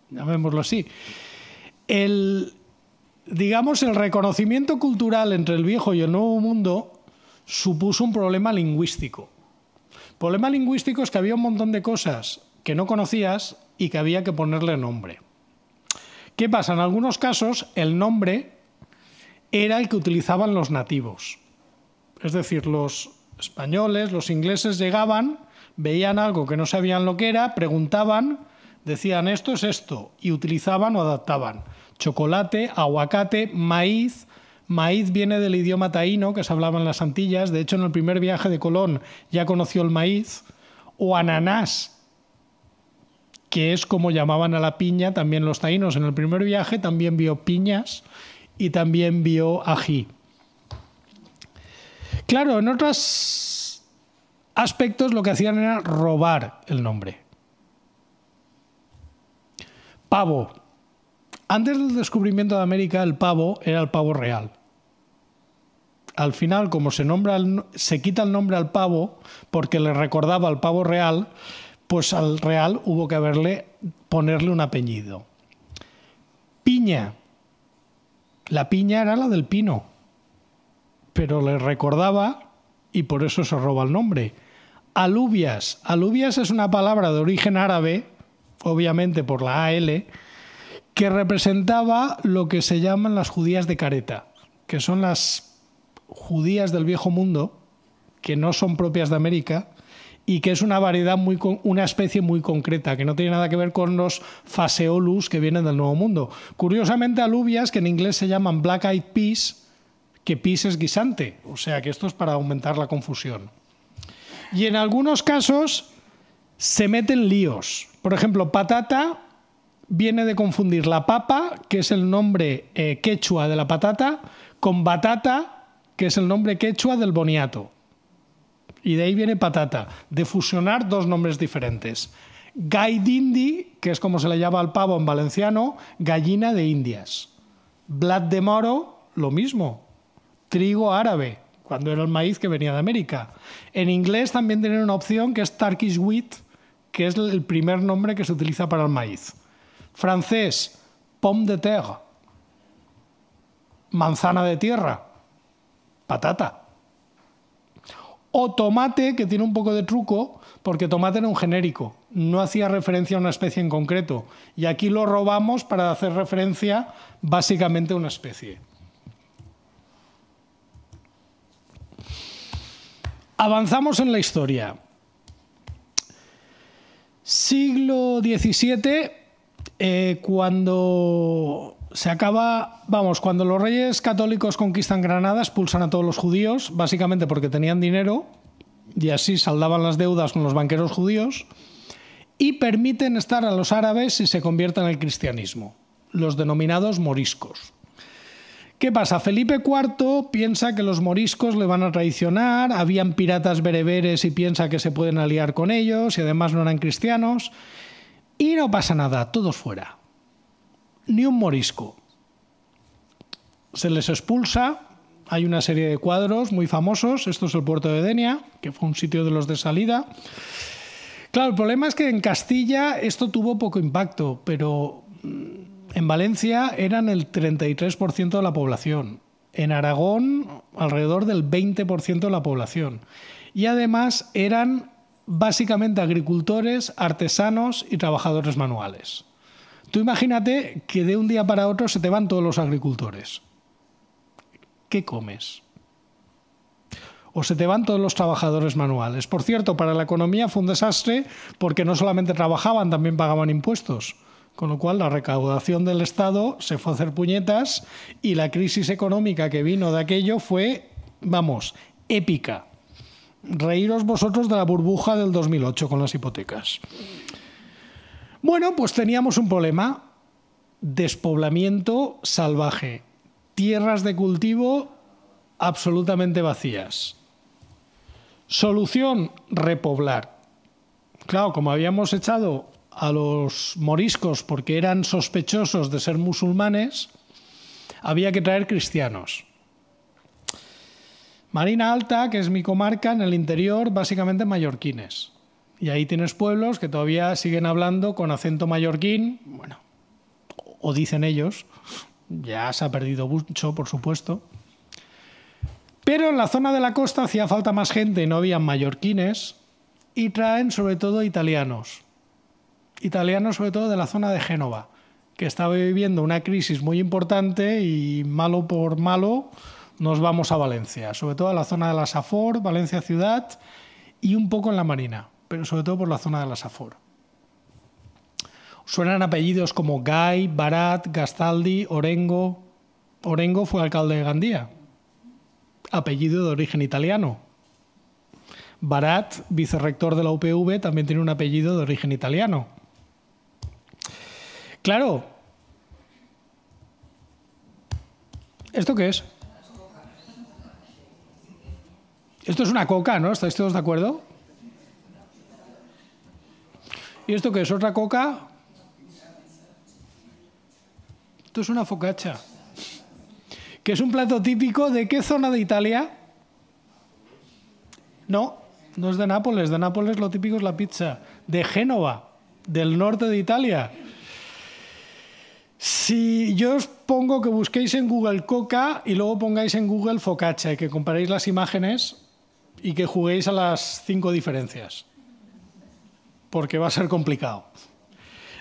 llamémoslo así. El, digamos, el reconocimiento cultural entre el viejo y el nuevo mundo supuso un problema lingüístico. Problema lingüístico es que había un montón de cosas que no conocías y que había que ponerle nombre. ¿Qué pasa? En algunos casos el nombre era el que utilizaban los nativos. Es decir, los españoles, los ingleses llegaban, veían algo que no sabían lo que era, preguntaban, decían esto es esto, y utilizaban o adaptaban. Chocolate, aguacate, maíz. Maíz viene del idioma taíno que se hablaba en las Antillas. De hecho, en el primer viaje de Colón ya conoció el maíz. O ananás, que es como llamaban a la piña también los taínos. En el primer viaje también vio piñas y también vio ají. Claro, en otros aspectos lo que hacían era robar el nombre. Pavo. Antes del descubrimiento de América, el pavo era el pavo real. Al final, como se, nombra se quita el nombre al pavo, porque le recordaba al pavo real, pues al real hubo que haberle, ponerle un apellido. Piña. La piña era la del pino pero le recordaba, y por eso se roba el nombre, alubias. Alubias es una palabra de origen árabe, obviamente por la AL, que representaba lo que se llaman las judías de careta, que son las judías del viejo mundo, que no son propias de América, y que es una variedad muy una especie muy concreta que no tiene nada que ver con los faseolus que vienen del Nuevo Mundo. Curiosamente alubias que en inglés se llaman black eyed peas que pis es guisante. O sea que esto es para aumentar la confusión. Y en algunos casos se meten líos. Por ejemplo, patata viene de confundir la papa, que es el nombre eh, quechua de la patata, con batata, que es el nombre quechua del boniato. Y de ahí viene patata, de fusionar dos nombres diferentes. dindi, que es como se le llama al pavo en valenciano, gallina de Indias. Blat de Moro, lo mismo trigo árabe, cuando era el maíz que venía de América. En inglés también tienen una opción que es Turkish wheat, que es el primer nombre que se utiliza para el maíz. Francés, pomme de terre, manzana de tierra, patata. O tomate, que tiene un poco de truco, porque tomate era un genérico, no hacía referencia a una especie en concreto. Y aquí lo robamos para hacer referencia básicamente a una especie. Avanzamos en la historia. Siglo XVII, eh, cuando se acaba, vamos, cuando los reyes católicos conquistan Granada, expulsan a todos los judíos, básicamente porque tenían dinero y así saldaban las deudas con los banqueros judíos, y permiten estar a los árabes si se convierten al cristianismo, los denominados moriscos. ¿Qué pasa? Felipe IV piensa que los moriscos le van a traicionar, habían piratas bereberes y piensa que se pueden aliar con ellos y además no eran cristianos. Y no pasa nada, todos fuera. Ni un morisco. Se les expulsa, hay una serie de cuadros muy famosos, esto es el puerto de Denia, que fue un sitio de los de salida. Claro, el problema es que en Castilla esto tuvo poco impacto, pero mm, en Valencia eran el 33% de la población, en Aragón alrededor del 20% de la población y además eran básicamente agricultores, artesanos y trabajadores manuales. Tú imagínate que de un día para otro se te van todos los agricultores. ¿Qué comes? o se te van todos los trabajadores manuales. Por cierto, para la economía fue un desastre porque no solamente trabajaban, también pagaban impuestos. Con lo cual, la recaudación del Estado se fue a hacer puñetas y la crisis económica que vino de aquello fue, vamos, épica. Reíros vosotros de la burbuja del 2008 con las hipotecas. Bueno, pues teníamos un problema. Despoblamiento salvaje. Tierras de cultivo absolutamente vacías. Solución, repoblar. Claro, como habíamos echado a los moriscos porque eran sospechosos de ser musulmanes, había que traer cristianos. Marina Alta, que es mi comarca en el interior, básicamente mallorquines. Y ahí tienes pueblos que todavía siguen hablando con acento mallorquín, bueno, o dicen ellos, ya se ha perdido mucho, por supuesto. Pero en la zona de la costa hacía falta más gente, y no había mallorquines, y traen sobre todo italianos. Italiano sobre todo de la zona de Génova, que estaba viviendo una crisis muy importante y malo por malo nos vamos a Valencia, sobre todo a la zona de la Safor, Valencia Ciudad y un poco en la Marina, pero sobre todo por la zona de la Safor. Suenan apellidos como Gay, Barat, Gastaldi, Orengo. Orengo fue alcalde de Gandía, apellido de origen italiano. Barat, vicerrector de la UPV, también tiene un apellido de origen italiano. Claro. ¿Esto qué es? Esto es una coca, ¿no? ¿Estáis todos de acuerdo? ¿Y esto qué es? ¿Otra coca? Esto es una focacha. Que es un plato típico de qué zona de Italia? No, no es de Nápoles. De Nápoles lo típico es la pizza. De Génova, del norte de Italia. Si yo os pongo que busquéis en Google coca y luego pongáis en Google focacha y que comparéis las imágenes y que juguéis a las cinco diferencias, porque va a ser complicado.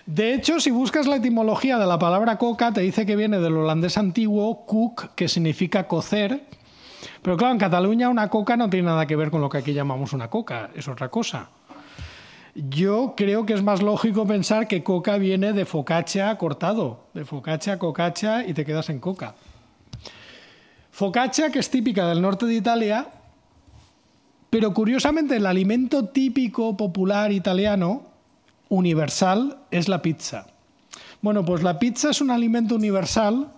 De hecho, si buscas la etimología de la palabra coca, te dice que viene del holandés antiguo cook, que significa cocer. Pero claro, en Cataluña una coca no tiene nada que ver con lo que aquí llamamos una coca, es otra cosa. Yo creo que es más lógico pensar que coca viene de focaccia cortado, de focaccia, cocacha y te quedas en coca. Focaccia, que es típica del norte de Italia, pero curiosamente el alimento típico popular italiano, universal, es la pizza. Bueno, pues la pizza es un alimento universal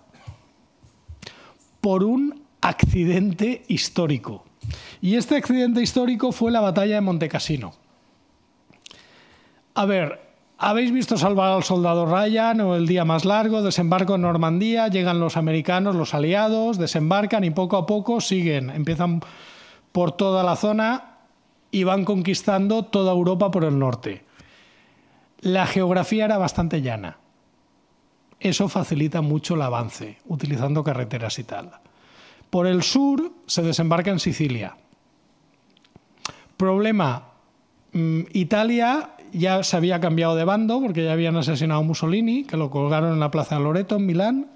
por un accidente histórico. Y este accidente histórico fue la batalla de Montecassino. A ver, ¿habéis visto salvar al soldado Ryan o el día más largo? Desembarco en Normandía, llegan los americanos, los aliados, desembarcan y poco a poco siguen, empiezan por toda la zona y van conquistando toda Europa por el norte. La geografía era bastante llana. Eso facilita mucho el avance, utilizando carreteras y tal. Por el sur se desembarca en Sicilia. Problema, mm, Italia ya se había cambiado de bando porque ya habían asesinado a Mussolini, que lo colgaron en la Plaza de Loreto en Milán.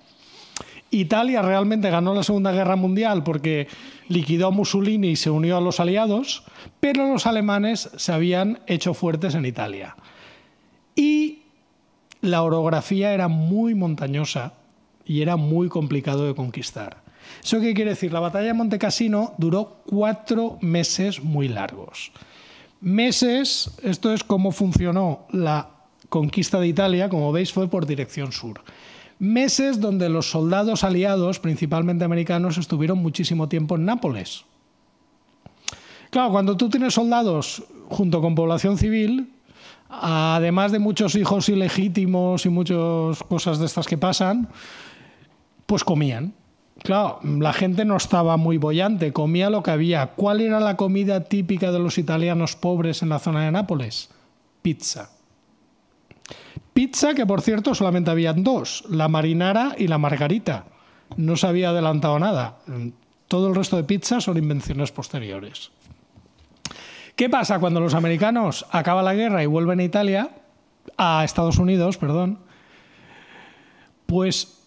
Italia realmente ganó la Segunda Guerra Mundial porque liquidó a Mussolini y se unió a los aliados, pero los alemanes se habían hecho fuertes en Italia. Y la orografía era muy montañosa y era muy complicado de conquistar. ¿Eso qué quiere decir? La batalla de Cassino duró cuatro meses muy largos meses, esto es cómo funcionó la conquista de Italia, como veis fue por dirección sur. Meses donde los soldados aliados, principalmente americanos, estuvieron muchísimo tiempo en Nápoles. Claro, cuando tú tienes soldados junto con población civil, además de muchos hijos ilegítimos y muchas cosas de estas que pasan, pues comían. Claro, la gente no estaba muy bollante, comía lo que había. ¿Cuál era la comida típica de los italianos pobres en la zona de Nápoles? Pizza. Pizza que, por cierto, solamente habían dos, la marinara y la margarita. No se había adelantado nada. Todo el resto de pizza son invenciones posteriores. ¿Qué pasa cuando los americanos acaba la guerra y vuelven a Italia, a Estados Unidos, perdón? Pues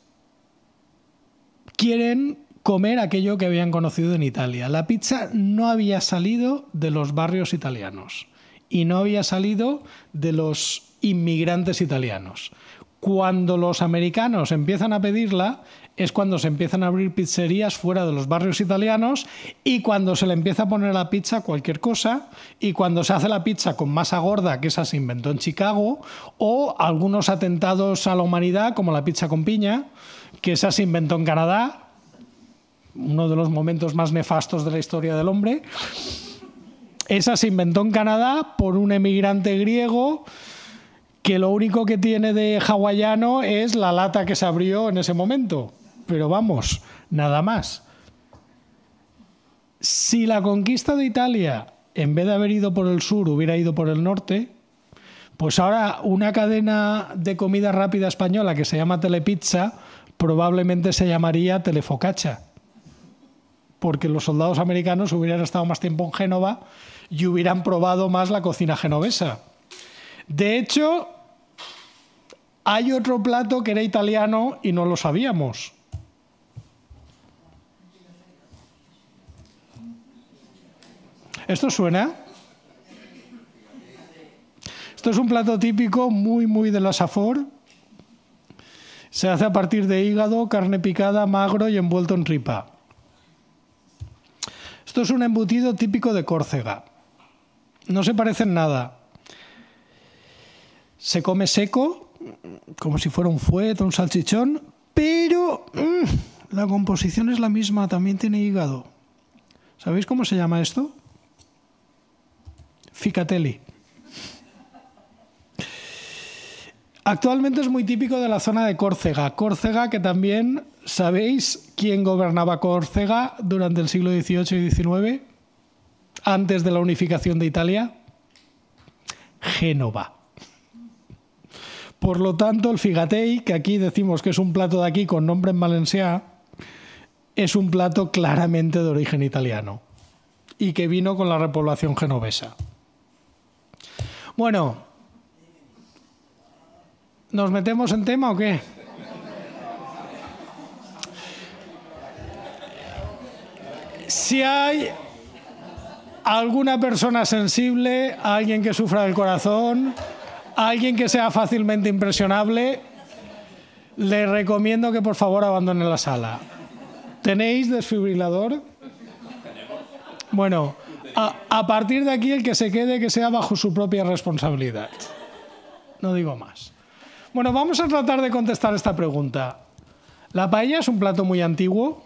quieren comer aquello que habían conocido en Italia. La pizza no había salido de los barrios italianos y no había salido de los inmigrantes italianos. Cuando los americanos empiezan a pedirla es cuando se empiezan a abrir pizzerías fuera de los barrios italianos y cuando se le empieza a poner a la pizza cualquier cosa y cuando se hace la pizza con masa gorda, que esa se inventó en Chicago, o algunos atentados a la humanidad como la pizza con piña que esa se inventó en Canadá, uno de los momentos más nefastos de la historia del hombre. Esa se inventó en Canadá por un emigrante griego que lo único que tiene de hawaiano es la lata que se abrió en ese momento. Pero vamos, nada más. Si la conquista de Italia, en vez de haber ido por el sur, hubiera ido por el norte, pues ahora una cadena de comida rápida española que se llama Telepizza probablemente se llamaría telefocacha, porque los soldados americanos hubieran estado más tiempo en Génova y hubieran probado más la cocina genovesa. De hecho, hay otro plato que era italiano y no lo sabíamos. ¿Esto suena? Esto es un plato típico muy, muy de la Safor, se hace a partir de hígado, carne picada, magro y envuelto en ripa. Esto es un embutido típico de Córcega. No se parece en nada. Se come seco, como si fuera un fuet o un salchichón, pero mm, la composición es la misma, también tiene hígado. ¿Sabéis cómo se llama esto? Ficatelli. Actualmente es muy típico de la zona de Córcega. Córcega que también sabéis quién gobernaba Córcega durante el siglo XVIII y XIX, antes de la unificación de Italia. Génova. Por lo tanto, el figatei, que aquí decimos que es un plato de aquí con nombre en valencià, es un plato claramente de origen italiano y que vino con la repoblación genovesa. Bueno, ¿Nos metemos en tema o qué? Si hay alguna persona sensible, alguien que sufra del corazón, alguien que sea fácilmente impresionable, le recomiendo que por favor abandone la sala. ¿Tenéis desfibrilador? Bueno, a, a partir de aquí el que se quede que sea bajo su propia responsabilidad. No digo más. Bueno, vamos a tratar de contestar esta pregunta. La paella es un plato muy antiguo.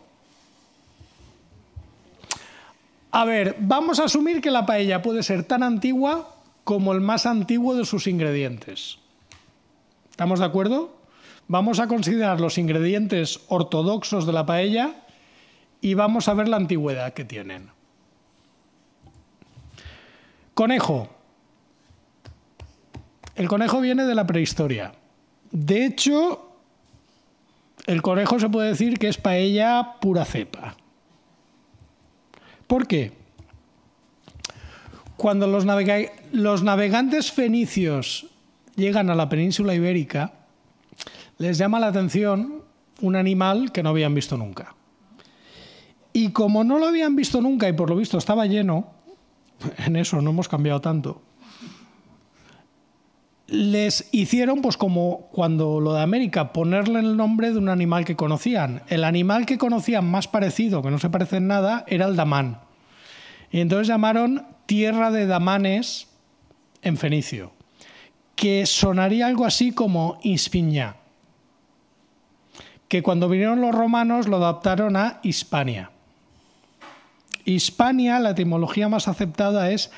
A ver, vamos a asumir que la paella puede ser tan antigua como el más antiguo de sus ingredientes. ¿Estamos de acuerdo? Vamos a considerar los ingredientes ortodoxos de la paella y vamos a ver la antigüedad que tienen. Conejo. El conejo viene de la prehistoria. De hecho, el conejo se puede decir que es paella pura cepa. ¿Por qué? Cuando los, los navegantes fenicios llegan a la península ibérica, les llama la atención un animal que no habían visto nunca. Y como no lo habían visto nunca y por lo visto estaba lleno, en eso no hemos cambiado tanto, les hicieron, pues como cuando lo de América, ponerle el nombre de un animal que conocían. El animal que conocían más parecido, que no se parece en nada, era el damán. Y entonces llamaron Tierra de Damanes en fenicio, que sonaría algo así como Hispania, que cuando vinieron los romanos lo adaptaron a Hispania. Hispania, la etimología más aceptada es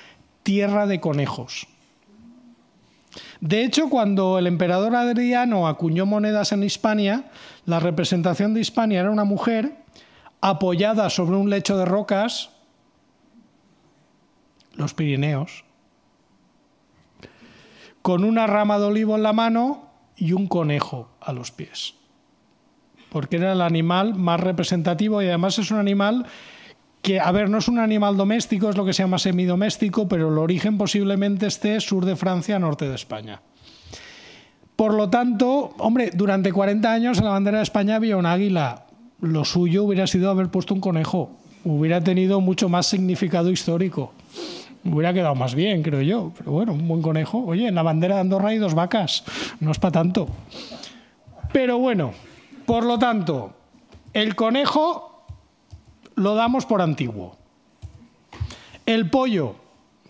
tierra de conejos. De hecho, cuando el emperador Adriano acuñó monedas en Hispania, la representación de Hispania era una mujer apoyada sobre un lecho de rocas, los Pirineos, con una rama de olivo en la mano y un conejo a los pies, porque era el animal más representativo y además es un animal que, a ver, no es un animal doméstico, es lo que se llama semidoméstico, pero el origen posiblemente esté sur de Francia, norte de España. Por lo tanto, hombre, durante 40 años en la bandera de España había un águila. Lo suyo hubiera sido haber puesto un conejo. Hubiera tenido mucho más significado histórico. Hubiera quedado más bien, creo yo. Pero bueno, un buen conejo. Oye, en la bandera de Andorra hay dos vacas. No es para tanto. Pero bueno, por lo tanto, el conejo lo damos por antiguo. El pollo,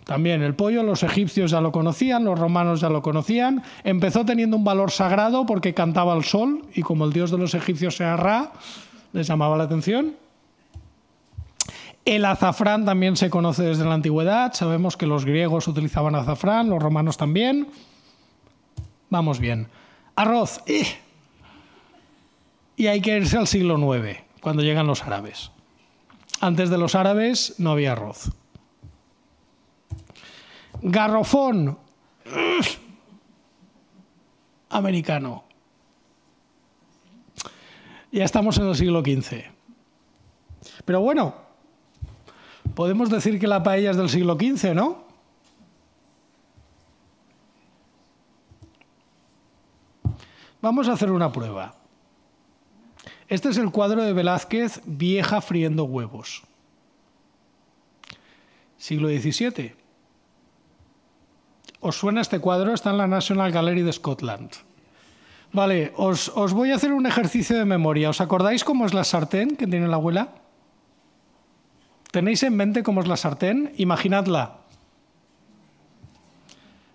también el pollo, los egipcios ya lo conocían, los romanos ya lo conocían, empezó teniendo un valor sagrado porque cantaba al sol y como el dios de los egipcios era Ra, les llamaba la atención. El azafrán también se conoce desde la antigüedad, sabemos que los griegos utilizaban azafrán, los romanos también. Vamos bien. Arroz. Eh. Y hay que irse al siglo IX, cuando llegan los árabes. Antes de los árabes no había arroz. Garrofón. Americano. Ya estamos en el siglo XV. Pero bueno, podemos decir que la paella es del siglo XV, ¿no? Vamos a hacer una prueba. Este es el cuadro de Velázquez, Vieja friendo huevos. Siglo XVII. ¿Os suena este cuadro? Está en la National Gallery de Scotland. Vale, os, os voy a hacer un ejercicio de memoria. ¿Os acordáis cómo es la sartén que tiene la abuela? ¿Tenéis en mente cómo es la sartén? Imaginadla.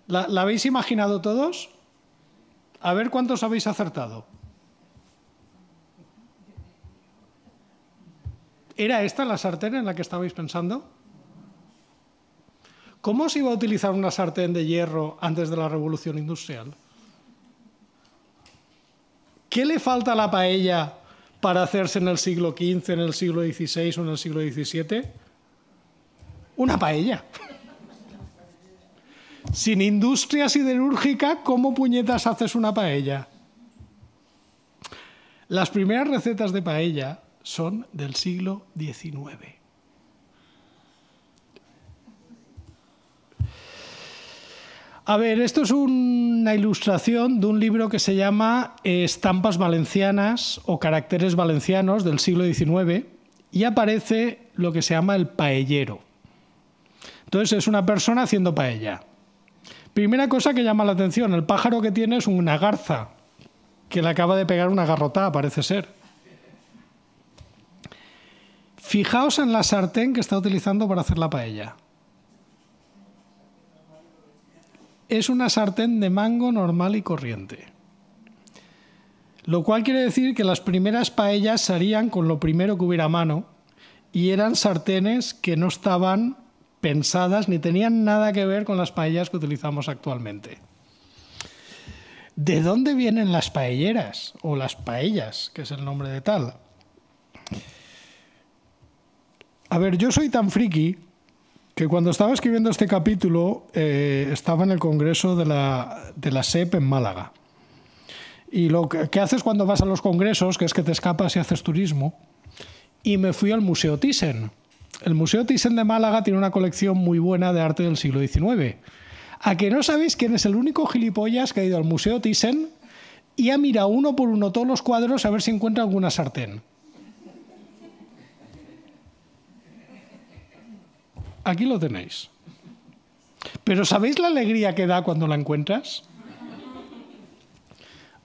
¿La, la habéis imaginado todos? A ver cuántos habéis acertado. ¿Era esta la sartén en la que estabais pensando? ¿Cómo se iba a utilizar una sartén de hierro antes de la revolución industrial? ¿Qué le falta a la paella para hacerse en el siglo XV, en el siglo XVI o en el siglo XVII? Una paella. Sin industria siderúrgica, ¿cómo puñetas haces una paella? Las primeras recetas de paella son del siglo XIX. A ver, esto es una ilustración de un libro que se llama Estampas valencianas o caracteres valencianos del siglo XIX y aparece lo que se llama el paellero. Entonces es una persona haciendo paella. Primera cosa que llama la atención, el pájaro que tiene es una garza, que le acaba de pegar una garrotada, parece ser. Fijaos en la sartén que está utilizando para hacer la paella. Es una sartén de mango normal y corriente. Lo cual quiere decir que las primeras paellas salían con lo primero que hubiera a mano y eran sartenes que no estaban pensadas ni tenían nada que ver con las paellas que utilizamos actualmente. ¿De dónde vienen las paelleras o las paellas, que es el nombre de tal? A ver, yo soy tan friki que cuando estaba escribiendo este capítulo eh, estaba en el Congreso de la, SEP en Málaga. Y lo que, que, haces cuando vas a los congresos, que es que te escapas y haces turismo, y me fui al Museo Thyssen. El Museo Thyssen de Málaga tiene una colección muy buena de arte del siglo XIX. ¿A que no sabéis quién es el único gilipollas que ha ido al Museo Thyssen y ha mirado uno por uno todos los cuadros a ver si encuentra alguna sartén? Aquí lo tenéis. Pero ¿sabéis la alegría que da cuando la encuentras?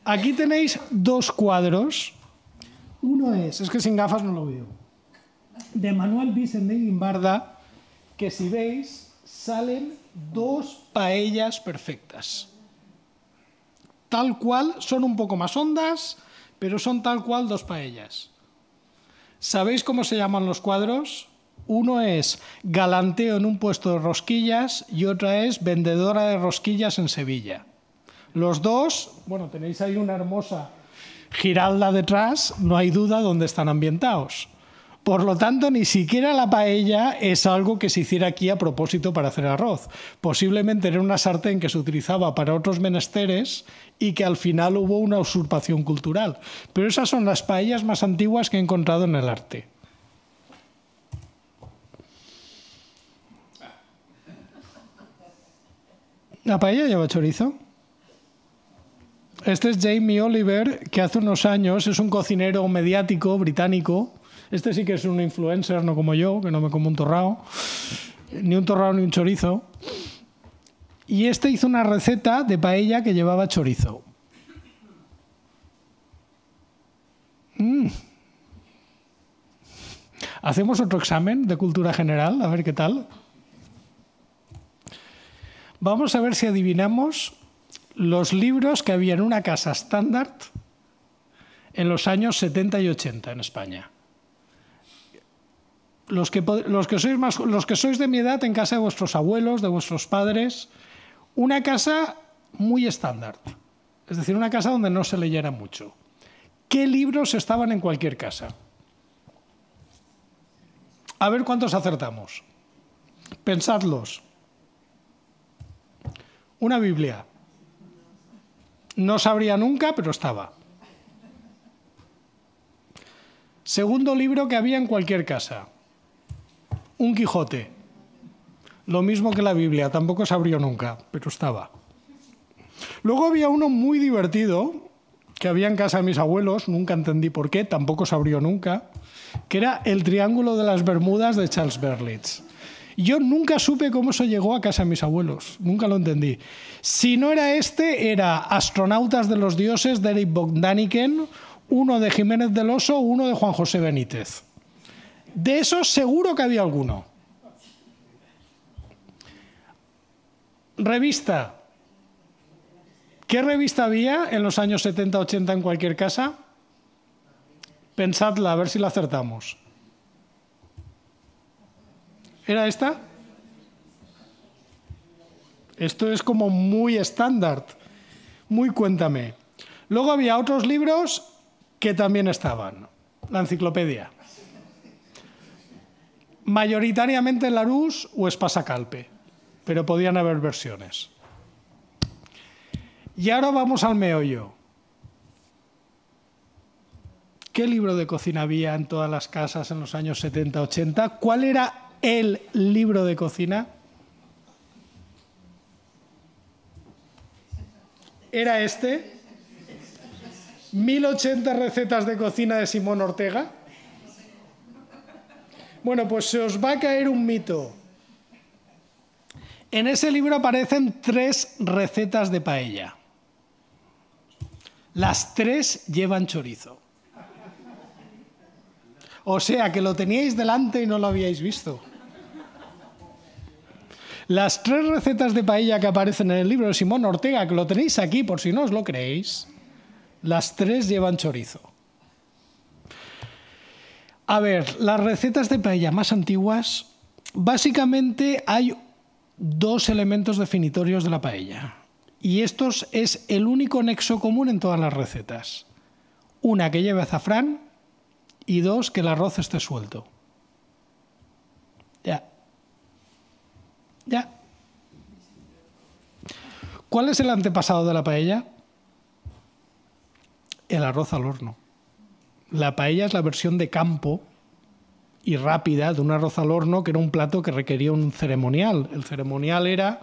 Aquí tenéis dos cuadros. Uno es, es que sin gafas no lo veo, de Manuel Vicente de Guimbarda, que si veis salen dos paellas perfectas. Tal cual, son un poco más hondas, pero son tal cual dos paellas. ¿Sabéis cómo se llaman los cuadros? Uno es galanteo en un puesto de rosquillas y otra es vendedora de rosquillas en Sevilla. Los dos, bueno, tenéis ahí una hermosa giralda detrás, no hay duda dónde están ambientados. Por lo tanto, ni siquiera la paella es algo que se hiciera aquí a propósito para hacer arroz. Posiblemente era una sartén que se utilizaba para otros menesteres y que al final hubo una usurpación cultural. Pero esas son las paellas más antiguas que he encontrado en el arte. La paella lleva chorizo. Este es Jamie Oliver, que hace unos años es un cocinero mediático británico. Este sí que es un influencer, no como yo, que no me como un torrao. Ni un torrao ni un chorizo. Y este hizo una receta de paella que llevaba chorizo. Mm. Hacemos otro examen de cultura general, a ver qué tal. Vamos a ver si adivinamos los libros que había en una casa estándar en los años 70 y 80 en España. Los que, sois los que sois de mi edad en casa de vuestros abuelos, de vuestros padres, una casa muy estándar, es decir, una casa donde no se leyera mucho. ¿Qué libros estaban en cualquier casa? A ver cuántos acertamos. Pensadlos una Biblia. No sabría nunca, pero estaba. Segundo libro que había en cualquier casa. Un Quijote. Lo mismo que la Biblia, tampoco se abrió nunca, pero estaba. Luego había uno muy divertido que había en casa de mis abuelos, nunca entendí por qué, tampoco se abrió nunca, que era El Triángulo de las Bermudas de Charles Berlitz. Yo nunca supe cómo eso llegó a casa de mis abuelos, nunca lo entendí. Si no era este, era Astronautas de los Dioses de Bogdaniken, uno de Jiménez del Oso, uno de Juan José Benítez. De esos seguro que había alguno. Revista. ¿Qué revista había en los años 70-80 en cualquier casa? Pensadla, a ver si la acertamos. ¿Era esta? Esto es como muy estándar, muy cuéntame. Luego había otros libros que también estaban. La enciclopedia. Mayoritariamente Larús o Espasacalpe, pero podían haber versiones. Y ahora vamos al meollo. ¿Qué libro de cocina había en todas las casas en los años 70-80? ¿Cuál era el libro de cocina era este, 1080 recetas de cocina de Simón Ortega. Bueno, pues se os va a caer un mito. En ese libro aparecen tres recetas de paella. Las tres llevan chorizo. O sea que lo teníais delante y no lo habíais visto. Las tres recetas de paella que aparecen en el libro de Simón Ortega, que lo tenéis aquí por si no os lo creéis, las tres llevan chorizo. A ver, las recetas de paella más antiguas, básicamente hay dos elementos definitorios de la paella. Y estos es el único nexo común en todas las recetas. Una que lleva azafrán y dos, que el arroz esté suelto. Ya. Ya. ¿Cuál es el antepasado de la paella? El arroz al horno. La paella es la versión de campo y rápida de un arroz al horno que era un plato que requería un ceremonial. El ceremonial era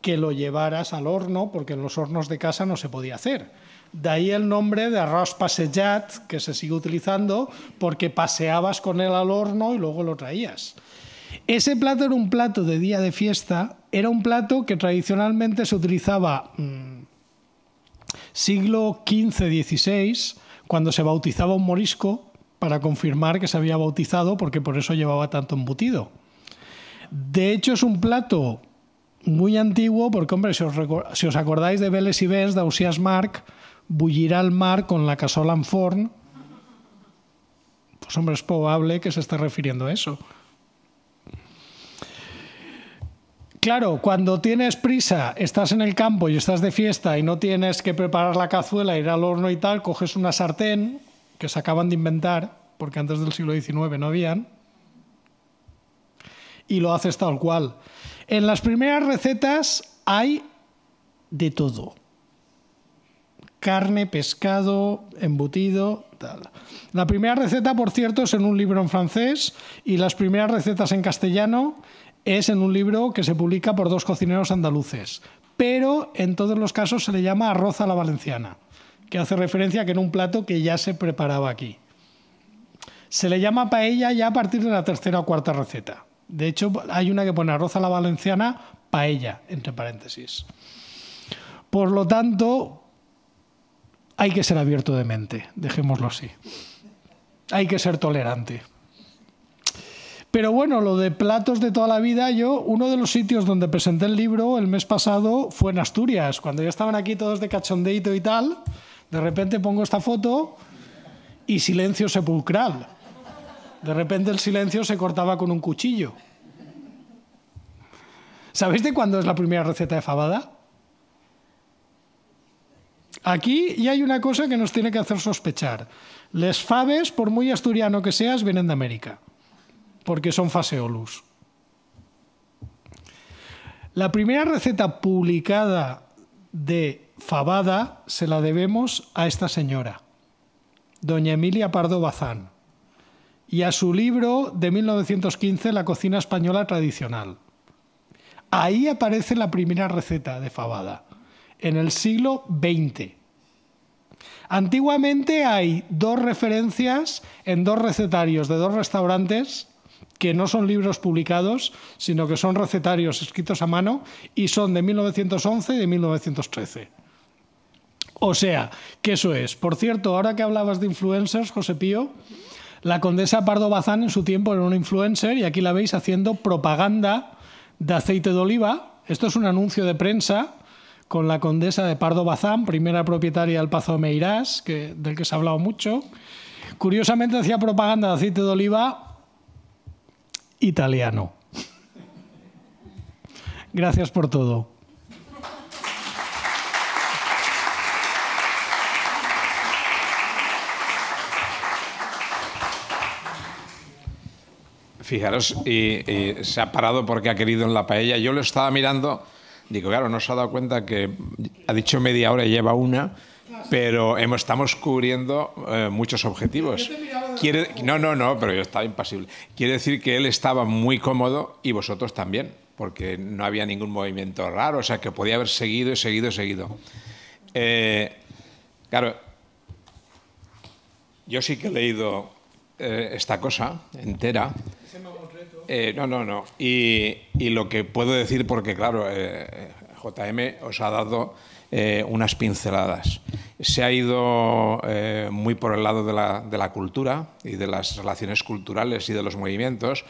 que lo llevaras al horno porque en los hornos de casa no se podía hacer. De ahí el nombre de arroz pasejat, que se sigue utilizando porque paseabas con él al horno y luego lo traías. Ese plato era un plato de día de fiesta, era un plato que tradicionalmente se utilizaba mm, siglo XV-XVI, cuando se bautizaba un morisco para confirmar que se había bautizado, porque por eso llevaba tanto embutido. De hecho, es un plato muy antiguo, porque, hombre, si os, acordáis de Vélez y Vés, de Ausias Marc, ¿Bullirá al mar con la casola en forn, pues hombre, es probable que se esté refiriendo a eso. Claro, cuando tienes prisa, estás en el campo y estás de fiesta y no tienes que preparar la cazuela, ir al horno y tal, coges una sartén que se acaban de inventar, porque antes del siglo XIX no habían, y lo haces tal cual. En las primeras recetas hay de todo carne, pescado, embutido, tal. La primera receta, por cierto, es en un libro en francés y las primeras recetas en castellano es en un libro que se publica por dos cocineros andaluces. Pero en todos los casos se le llama arroz a la valenciana, que hace referencia a que en un plato que ya se preparaba aquí. Se le llama paella ya a partir de la tercera o cuarta receta. De hecho, hay una que pone arroz a la valenciana, paella, entre paréntesis. Por lo tanto, hay que ser abierto de mente, dejémoslo así. Hay que ser tolerante. Pero bueno, lo de platos de toda la vida, yo, uno de los sitios donde presenté el libro el mes pasado fue en Asturias, cuando ya estaban aquí todos de cachondeito y tal, de repente pongo esta foto y silencio sepulcral. De repente el silencio se cortaba con un cuchillo. ¿Sabéis de cuándo es la primera receta de fabada? Aquí ya hay una cosa que nos tiene que hacer sospechar. Les faves, por muy asturiano que seas, vienen de América, porque son faseolus. La primera receta publicada de fabada se la debemos a esta señora, doña Emilia Pardo Bazán, y a su libro de 1915, La cocina española tradicional. Ahí aparece la primera receta de fabada en el siglo XX. Antiguamente hay dos referencias en dos recetarios de dos restaurantes que no son libros publicados, sino que son recetarios escritos a mano y son de 1911 y de 1913. O sea, que eso es. Por cierto, ahora que hablabas de influencers, José Pío, la condesa Pardo Bazán en su tiempo era una influencer y aquí la veis haciendo propaganda de aceite de oliva. Esto es un anuncio de prensa con la condesa de Pardo Bazán, primera propietaria del Pazo Meirás, del que se ha hablado mucho. Curiosamente hacía propaganda de aceite de oliva italiano. Gracias por todo. Fijaros, se ha parado porque ha querido en la paella. Yo lo estaba mirando Digo, claro, no se ha dado cuenta que ha dicho media hora y lleva una, pero estamos cubriendo eh, muchos objetivos. no, no, no, pero yo estaba impasible. Quiere decir que él estaba muy cómodo y vosotros también, porque no había ningún movimiento raro, o sea que podía haber seguido y seguido y seguido. Eh, claro, yo sí que he leído eh, esta cosa entera eh, no, no, no. Y, lo que puedo decir, porque claro, eh, JM os ha dado eh, unas pinceladas. Se ha ido muy por el lado de la cultura y de las relaciones culturales y de los movimientos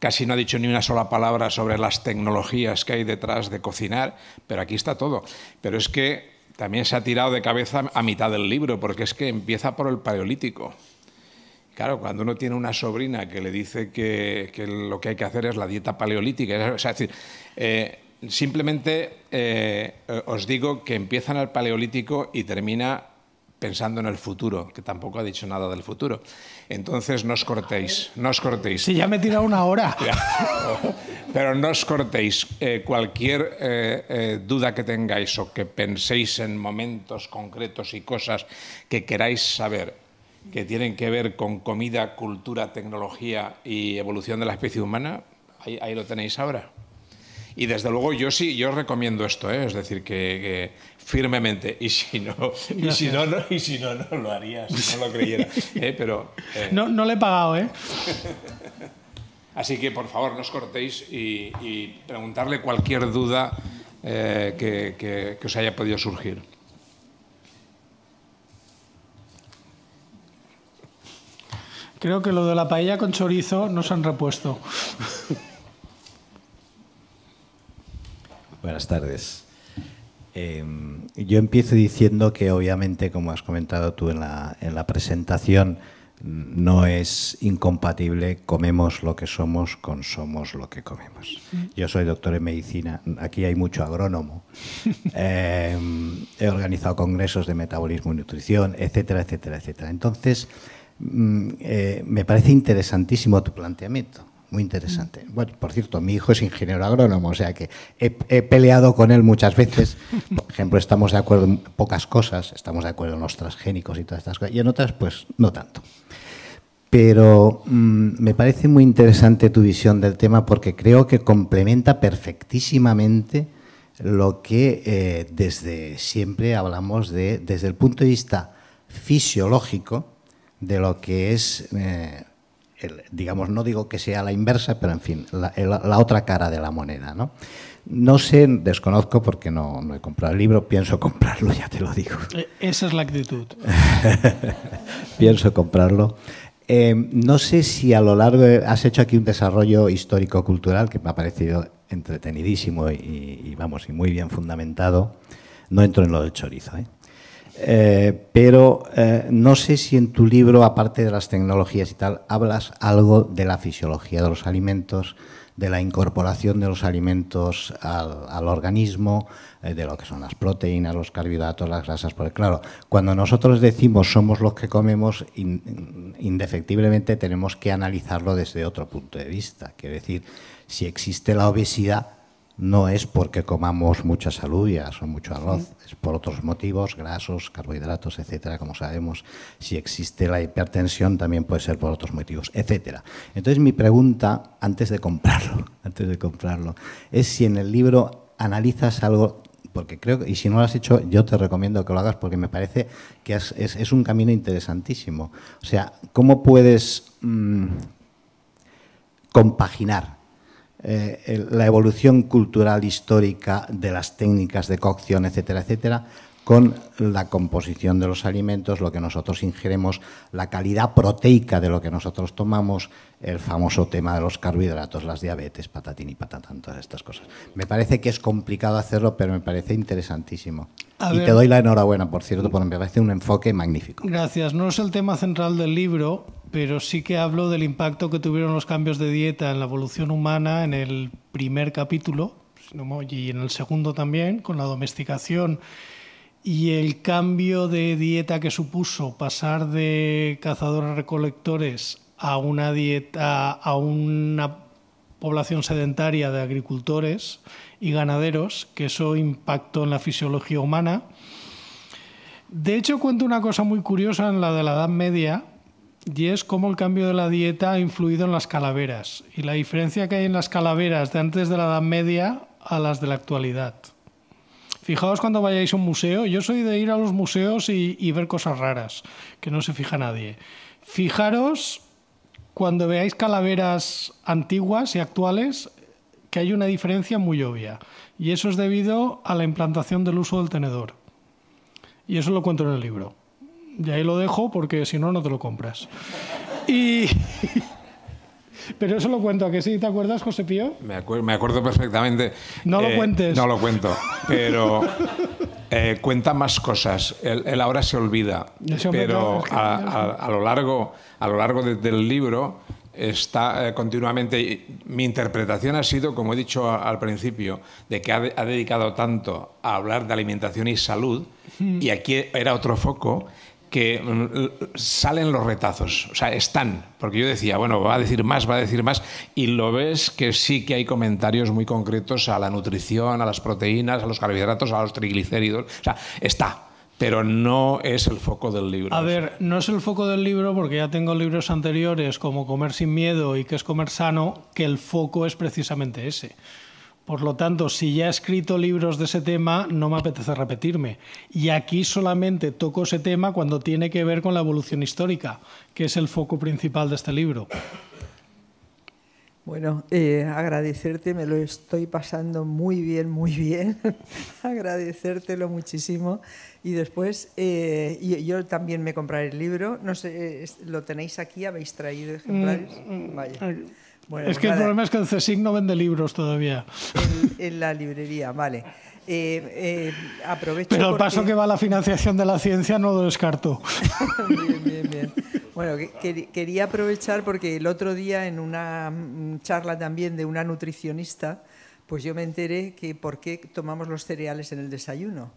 casi no ha dicho ni una sola palabra sobre las tecnologías que hay detrás de cocinar, pero aquí está todo. Pero es que también se ha tirado de cabeza a mitad del libro, porque es que empieza por el paleolítico. Claro, cuando uno tiene una sobrina que le dice que, lo que hay que hacer es la dieta paleolítica, es decir, eh, simplemente eh, eh, os digo que empiezan al paleolítico y termina pensando en el futuro, que tampoco ha dicho nada del futuro. Entonces no os cortéis, no os cortéis. Si ya me he tirado una hora. Pero no os cortéis. cualquier duda que tengáis o que penséis en momentos concretos y cosas que queráis saber que tienen que ver con comida, cultura, tecnología y evolución de la especie humana, ahí, lo tenéis ahora. Y desde luego yo sí, yo recomiendo esto, ¿eh? es decir, que, firmemente, y si no, si no, lo haría, si no lo creyera. ¿eh? Pero, eh, No, le he pagado, ¿eh? Así que por favor, no os cortéis y, preguntarle cualquier duda que os haya podido surgir. Creo que lo de la paella con chorizo no se han repuesto. Buenas tardes. Em, yo empiezo diciendo que obviamente, como has comentado tú en la, presentación, no es incompatible comemos lo que somos con somos lo que comemos. Yo soy doctor en medicina, aquí hay mucho agrónomo, em, he organizado congresos de metabolismo y nutrición, etcétera, etcétera, etcétera. Entonces, Mm, eh, me parece interesantísimo tu planteamiento. Muy interesante. Mm. Bueno, por cierto, mi hijo es ingeniero agrónomo, o sea que he, peleado con él muchas veces. Por ejemplo, estamos de acuerdo en pocas cosas, estamos de acuerdo en los transgénicos y todas estas cosas, y en otras, pues no tanto. Pero mm, me parece muy interesante tu visión del tema porque creo que complementa perfectísimamente lo que eh, desde siempre hablamos de, desde el punto de vista fisiológico, de lo que es, eh, digamos, no digo que sea la inversa, pero en fin, la, otra cara de la moneda. ¿no? No sé, desconozco porque no, he comprado el libro, pienso comprarlo, ya te lo digo. Eh, esa es la actitud. pienso comprarlo. Eh, no sé si a lo largo has hecho aquí un desarrollo histórico-cultural que me ha parecido entretenidísimo y, vamos y muy bien fundamentado. No entro en lo del chorizo, ¿eh? Eh, pero eh, no sé si en tu libro, aparte de las tecnologías y tal, hablas algo de la fisiología de los alimentos, de la incorporación de los alimentos al, organismo, eh, de lo que son las proteínas, los carbohidratos, las grasas. Porque claro, cuando nosotros decimos somos los que comemos, indefectiblemente tenemos que analizarlo desde otro punto de vista. Quiero decir, si existe la obesidad, no es porque comamos muchas alubias o mucho arroz, es por otros motivos, grasos, carbohidratos, etcétera, como sabemos. Si existe la hipertensión, también puede ser por otros motivos, etcétera. Entonces, mi pregunta, antes de comprarlo, antes de comprarlo, es si en el libro analizas algo porque creo que, y si no lo has hecho, yo te recomiendo que lo hagas porque me parece que es, un camino interesantísimo. O sea, ¿cómo puedes mm, compaginar eh, la evolución cultural histórica de las técnicas de cocción, etcétera, etcétera, con la composición de los alimentos, lo que nosotros ingeremos, la calidad proteica de lo que nosotros tomamos, el famoso tema de los carbohidratos, las diabetes, patatín y patatán, todas estas cosas. Me parece que es complicado hacerlo, pero me parece interesantísimo. y te doy la enhorabuena, por cierto, porque me parece un enfoque magnífico. Gracias. No es el tema central del libro, pero sí que hablo del impacto que tuvieron los cambios de dieta en la evolución humana en el primer capítulo y en el segundo también, con la domesticación y el cambio de dieta que supuso pasar de cazadores recolectores a una dieta a una población sedentaria de agricultores y ganaderos, que eso impactó en la fisiología humana. De hecho, cuento una cosa muy curiosa en la de la Edad Media, y es cómo el cambio de la dieta ha influido en las calaveras y la diferencia que hay en las calaveras de antes de la Edad Media a las de la actualidad. Fijaos cuando vayáis a un museo, yo soy de ir a los museos y, y ver cosas raras, que no se fija nadie. Fijaros cuando veáis calaveras antiguas y actuales que hay una diferencia muy obvia y eso es debido a la implantación del uso del tenedor. Y eso lo cuento en el libro. Y ahí lo dejo porque si no, no te lo compras. Y... Pero eso lo cuento, que sí? ¿Te acuerdas, José Pío? Me, acuerdo, perfectamente. No lo eh, cuentes. No lo cuento, pero eh, cuenta más cosas. Él, ahora se olvida, pero a, lo largo, a lo largo del libro está eh, continuamente... Mi interpretación ha sido, como he dicho al principio, de que ha, dedicado tanto a hablar de alimentación y salud, hmm. y aquí era otro foco, que mm, salen los retazos, o sea, están, porque yo decía, bueno, va a decir más, va a decir más, y lo ves que sí que hay comentarios muy concretos a la nutrición, a las proteínas, a los carbohidratos, a los triglicéridos, o sea, está, pero no es el foco del libro. A ver, no es el foco del libro porque ya tengo libros anteriores como Comer sin miedo y qué es comer sano, que el foco es precisamente ese. Por lo tanto, si ya he escrito libros de ese tema, no me apetece repetirme. Y aquí solamente toco ese tema cuando tiene que ver con la evolución histórica, que es el foco principal de este libro. Bueno, eh, agradecerte, me lo estoy pasando muy bien, muy bien. Agradecértelo muchísimo. Y después, eh, yo, también me compraré el libro. No sé, eh, ¿lo tenéis aquí? ¿Habéis traído mm, ejemplares? Mm, Vaya es que el problema es que el CSIC no vende libros todavía. En, la librería, vale. Eh, eh, Pero el paso que va la financiación de la ciencia no lo descarto. bien, bien, bien. Bueno, quería aprovechar porque el otro día en una mm, charla también de una nutricionista, pues yo me enteré que por qué tomamos los cereales en el desayuno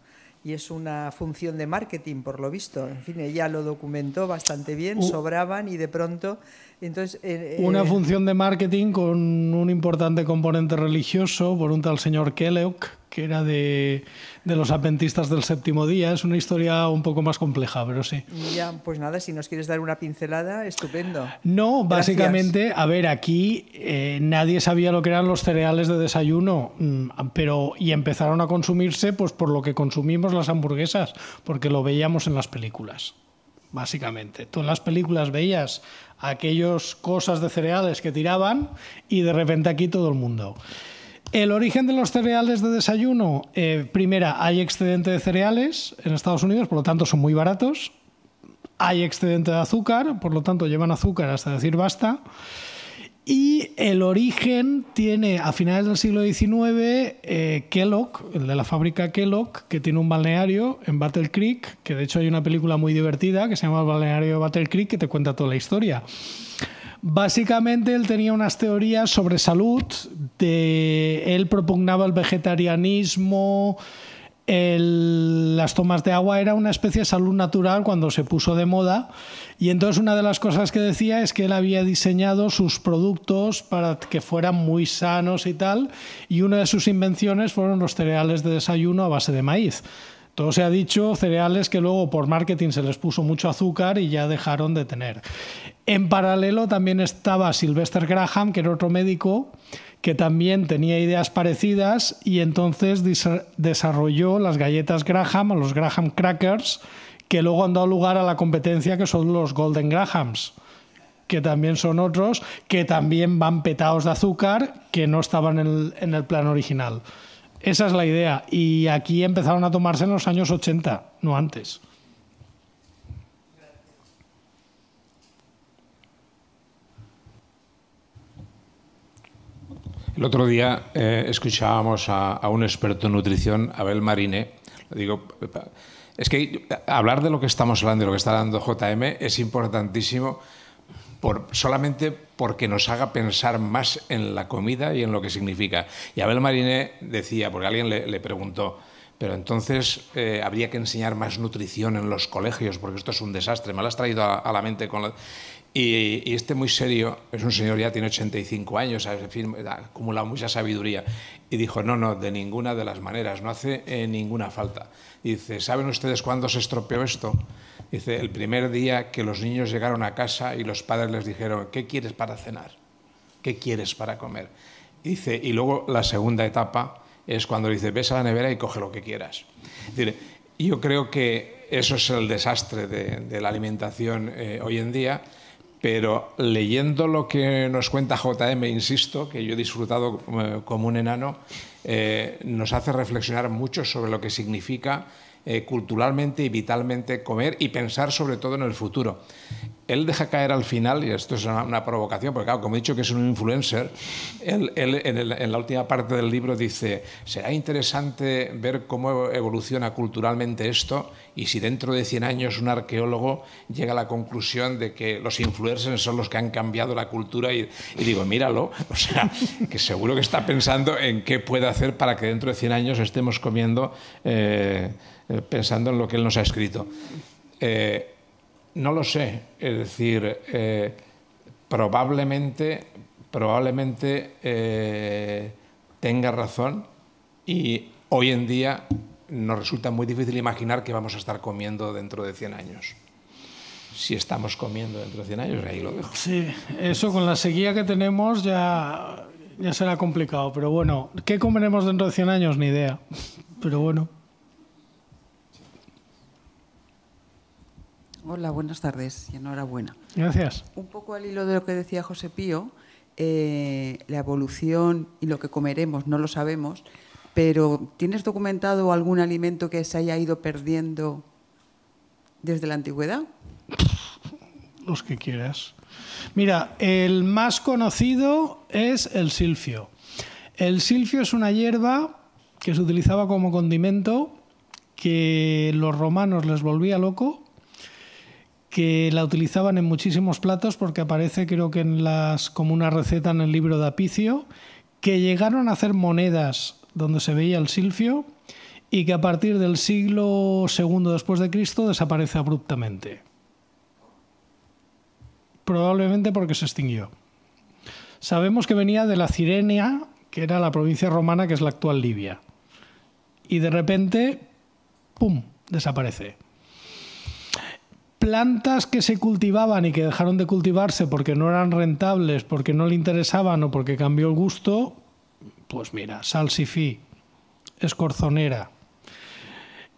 y es una función de marketing, por lo visto. En fin, ella lo documentó bastante bien, sobraban y de pronto. Entonces, eh, eh, una función de marketing con un importante componente religioso por un tal señor Kellogg, que era de, los adventistas del séptimo día. Es una historia un poco más compleja, pero sí. Ya, pues nada, si nos quieres dar una pincelada, estupendo. No, básicamente, a ver, aquí eh, nadie sabía lo que eran los cereales de desayuno, mm, pero y empezaron a consumirse pues por lo que consumimos las hamburguesas, porque lo veíamos en las películas básicamente. Tú en las películas veías aquellas cosas de cereales que tiraban y de repente aquí todo el mundo. El origen de los cereales de desayuno, eh, primera, hay excedente de cereales en Estados Unidos, por lo tanto son muy baratos. Hay excedente de azúcar, por lo tanto llevan azúcar hasta decir basta. Y el origen tiene a finales del siglo XIX eh, Kellogg, el de la fábrica Kellogg, que tiene un balneario en Battle Creek, que de hecho hay una película muy divertida que se llama el Balneario de Battle Creek que te cuenta toda la historia. Básicamente él tenía unas teorías sobre salud, él propugnaba el vegetarianismo, las tomas de agua era una especie de salud natural cuando se puso de moda y entonces una de las cosas que decía es que él había diseñado sus productos para que fueran muy sanos y tal y una de sus invenciones fueron los cereales de desayuno a base de maíz. Todo se ha dicho, cereales que luego por marketing se les puso mucho azúcar y ya dejaron de tener. En paralelo también estaba Sylvester Graham, que era otro médico que también tenía ideas parecidas y entonces desarrolló las galletas Graham los Graham Crackers, que luego han dado lugar a la competencia que son los Golden Grahams que también son otros, que también van petados de azúcar, que no estaban en el, en el plan original. Esa es la idea. Y aquí empezaron a tomarse en los años 80, no antes. El otro día eh, escuchábamos a, un experto en nutrición, Abel Le Digo, es que hablar de lo que estamos hablando y lo que está dando JM es importantísimo solamente porque nos haga pensar más en la comida y en lo que significa. Y Abel Mariné decía, porque alguien le, preguntó, pero entonces eh, habría que enseñar más nutrición en los colegios, porque esto es un desastre. Me lo has traído a, la mente con la... Y, este muy serio, es un señor ya tiene 85 años, ha acumulado mucha sabiduría, y dijo, no, no, de ninguna de las maneras, no hace eh, ninguna falta. Y dice, ¿saben ustedes cuándo se estropeó esto? Dice, el primer día que los niños llegaron a casa y los padres les dijeron, ¿qué quieres para cenar? ¿Qué quieres para comer? Dice, y luego la segunda etapa es cuando dice, ves a la nevera y coge lo que quieras. yo creo que eso es el desastre de, la alimentación eh, hoy en día, pero leyendo lo que nos cuenta JM, insisto, que yo he disfrutado eh, como, un enano, eh, nos hace reflexionar mucho sobre lo que significa eh, culturalmente y vitalmente comer y pensar sobre todo en el futuro. Él deja caer al final, y esto es una, provocación, porque como he dicho que es un influencer, él, en, la última parte del libro dice, será interesante ver cómo evoluciona culturalmente esto y si dentro de 100 años un arqueólogo llega a la conclusión de que los influencers son los que han cambiado la cultura y, digo, míralo, o sea, que seguro que está pensando en qué puede hacer para que dentro de 100 años estemos comiendo eh, eh, pensando en lo que él nos ha escrito. Eh, no lo sé, es decir, eh, probablemente, probablemente tenga razón y hoy en día nos resulta muy difícil imaginar que vamos a estar comiendo dentro de 100 años si estamos comiendo dentro de 100 años, ahí lo dejo. Sí, eso con la sequía que tenemos ya, ya será complicado, pero bueno, ¿qué comeremos dentro de 100 años? Ni idea, pero bueno. Hola, buenas tardes y enhorabuena. Gracias. Un poco al hilo de lo que decía José Pío, eh, la evolución y lo que comeremos no lo sabemos, pero ¿tienes documentado algún alimento que se haya ido perdiendo desde la antigüedad? Los que quieras. Mira, el más conocido es el silfio. El silfio es una hierba que se utilizaba como condimento que los romanos les volvía loco que la utilizaban en muchísimos platos porque aparece creo que en las como una receta en el libro de Apicio, que llegaron a hacer monedas donde se veía el silfio y que a partir del siglo II después de Cristo desaparece abruptamente. Probablemente porque se extinguió. Sabemos que venía de la Cirenia, que era la provincia romana que es la actual Libia. Y de repente, ¡pum!, desaparece plantas que se cultivaban y que dejaron de cultivarse porque no eran rentables, porque no le interesaban o porque cambió el gusto, pues mira, salsifí, escorzonera.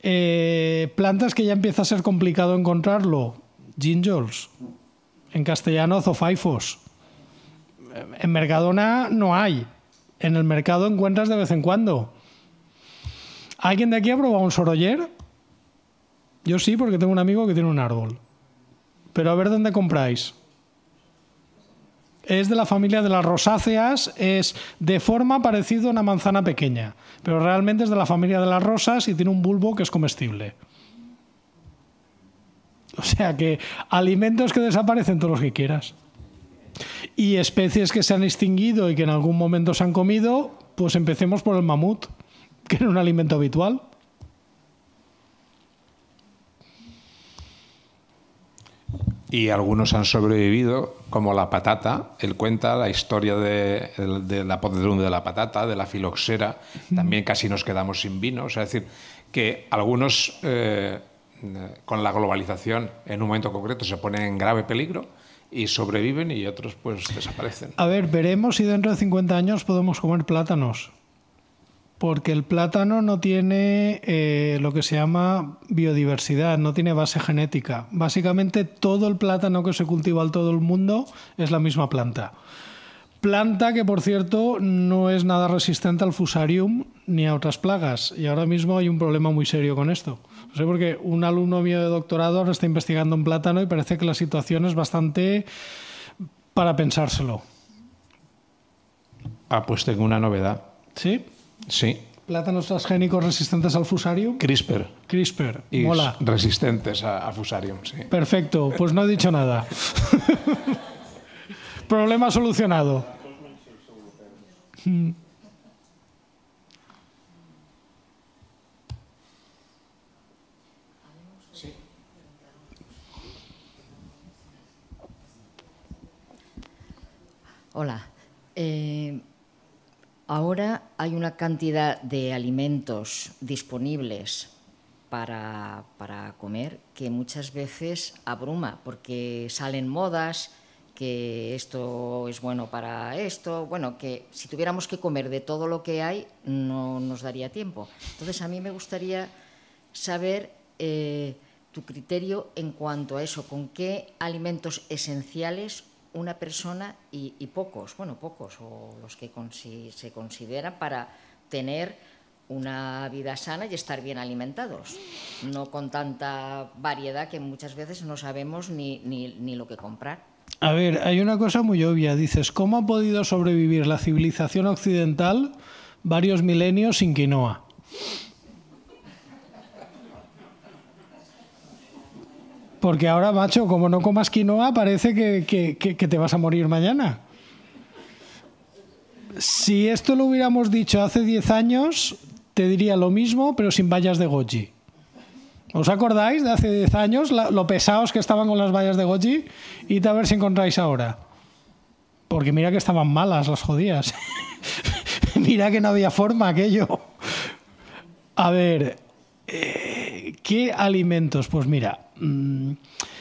Eh, plantas que ya empieza a ser complicado encontrarlo, gingers en castellano zofaifos. En Mercadona no hay, en el mercado encuentras de vez en cuando. ¿Alguien de aquí ha probado un soroller? Yo sí, porque tengo un amigo que tiene un árbol. Pero a ver dónde compráis. Es de la familia de las rosáceas, es de forma parecido a una manzana pequeña, pero realmente es de la familia de las rosas y tiene un bulbo que es comestible. O sea que alimentos que desaparecen todos los que quieras. Y especies que se han extinguido y que en algún momento se han comido, pues empecemos por el mamut, que era un alimento habitual. y algunos han sobrevivido, como la patata. Él cuenta la historia de, la podredumbre de la patata, de la filoxera. También casi nos quedamos sin vino. O sea, es decir, que algunos eh, con la globalización en un momento concreto se ponen en grave peligro y sobreviven y otros pues desaparecen. A ver, veremos si dentro de 50 años podemos comer plátanos. Porque el plátano no tiene eh, lo que se llama biodiversidad, no tiene base genética. Básicamente todo el plátano que se cultiva en todo el mundo es la misma planta. Planta que, por cierto, no es nada resistente al fusarium ni a otras plagas. Y ahora mismo hay un problema muy serio con esto. No sé, porque un alumno mío de doctorado ahora está investigando un plátano y parece que la situación es bastante para pensárselo. Ah, pues tengo una novedad. ¿Sí? Sí. Plátanos transgénicos resistentes al fusarium. CRISPR. CRISPR. Y Mola. Resistentes a, fusarium, sí. Perfecto, pues no he dicho nada. Problema solucionado. Hmm. Hola. Eh, Ahora hay una cantidad de alimentos disponibles para, comer que muchas veces abruma, porque salen modas, que esto es bueno para esto, bueno, que si tuviéramos que comer de todo lo que hay no nos daría tiempo. Entonces a mí me gustaría saber eh, tu criterio en cuanto a eso, con qué alimentos esenciales una persona y, pocos, bueno, pocos, o los que se consideran para tener una vida sana y estar bien alimentados, no con tanta variedad que muchas veces no sabemos ni, ni, ni lo que comprar. A ver, hay una cosa muy obvia. Dices, ¿cómo ha podido sobrevivir la civilización occidental varios milenios sin quinoa? Porque ahora, macho, como no comas quinoa, parece que, te vas a morir mañana. Si esto lo hubiéramos dicho hace 10 años, te diría lo mismo, pero sin vallas de goji. ¿Os acordáis de hace 10 años lo pesados que estaban con las vallas de goji? Y a ver si encontráis ahora. Porque mira que estaban malas las jodías. mira que no había forma aquello. A ver, eh, ¿qué alimentos? Pues mira, Mm,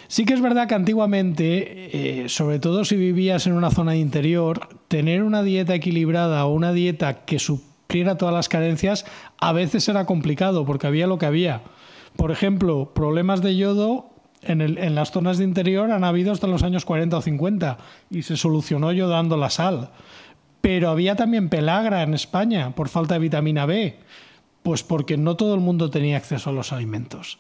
sí que es verdad que antiguamente, eh, sobre todo si vivías en una zona de interior, tener una dieta equilibrada o una dieta que supliera todas las carencias a veces era complicado porque había lo que había. Por ejemplo, problemas de yodo en, las zonas de interior han habido hasta los años 40 o 50 y se solucionó yodando la sal. Pero había también pelagra en España por falta de vitamina B, pues porque no todo el mundo tenía acceso a los alimentos.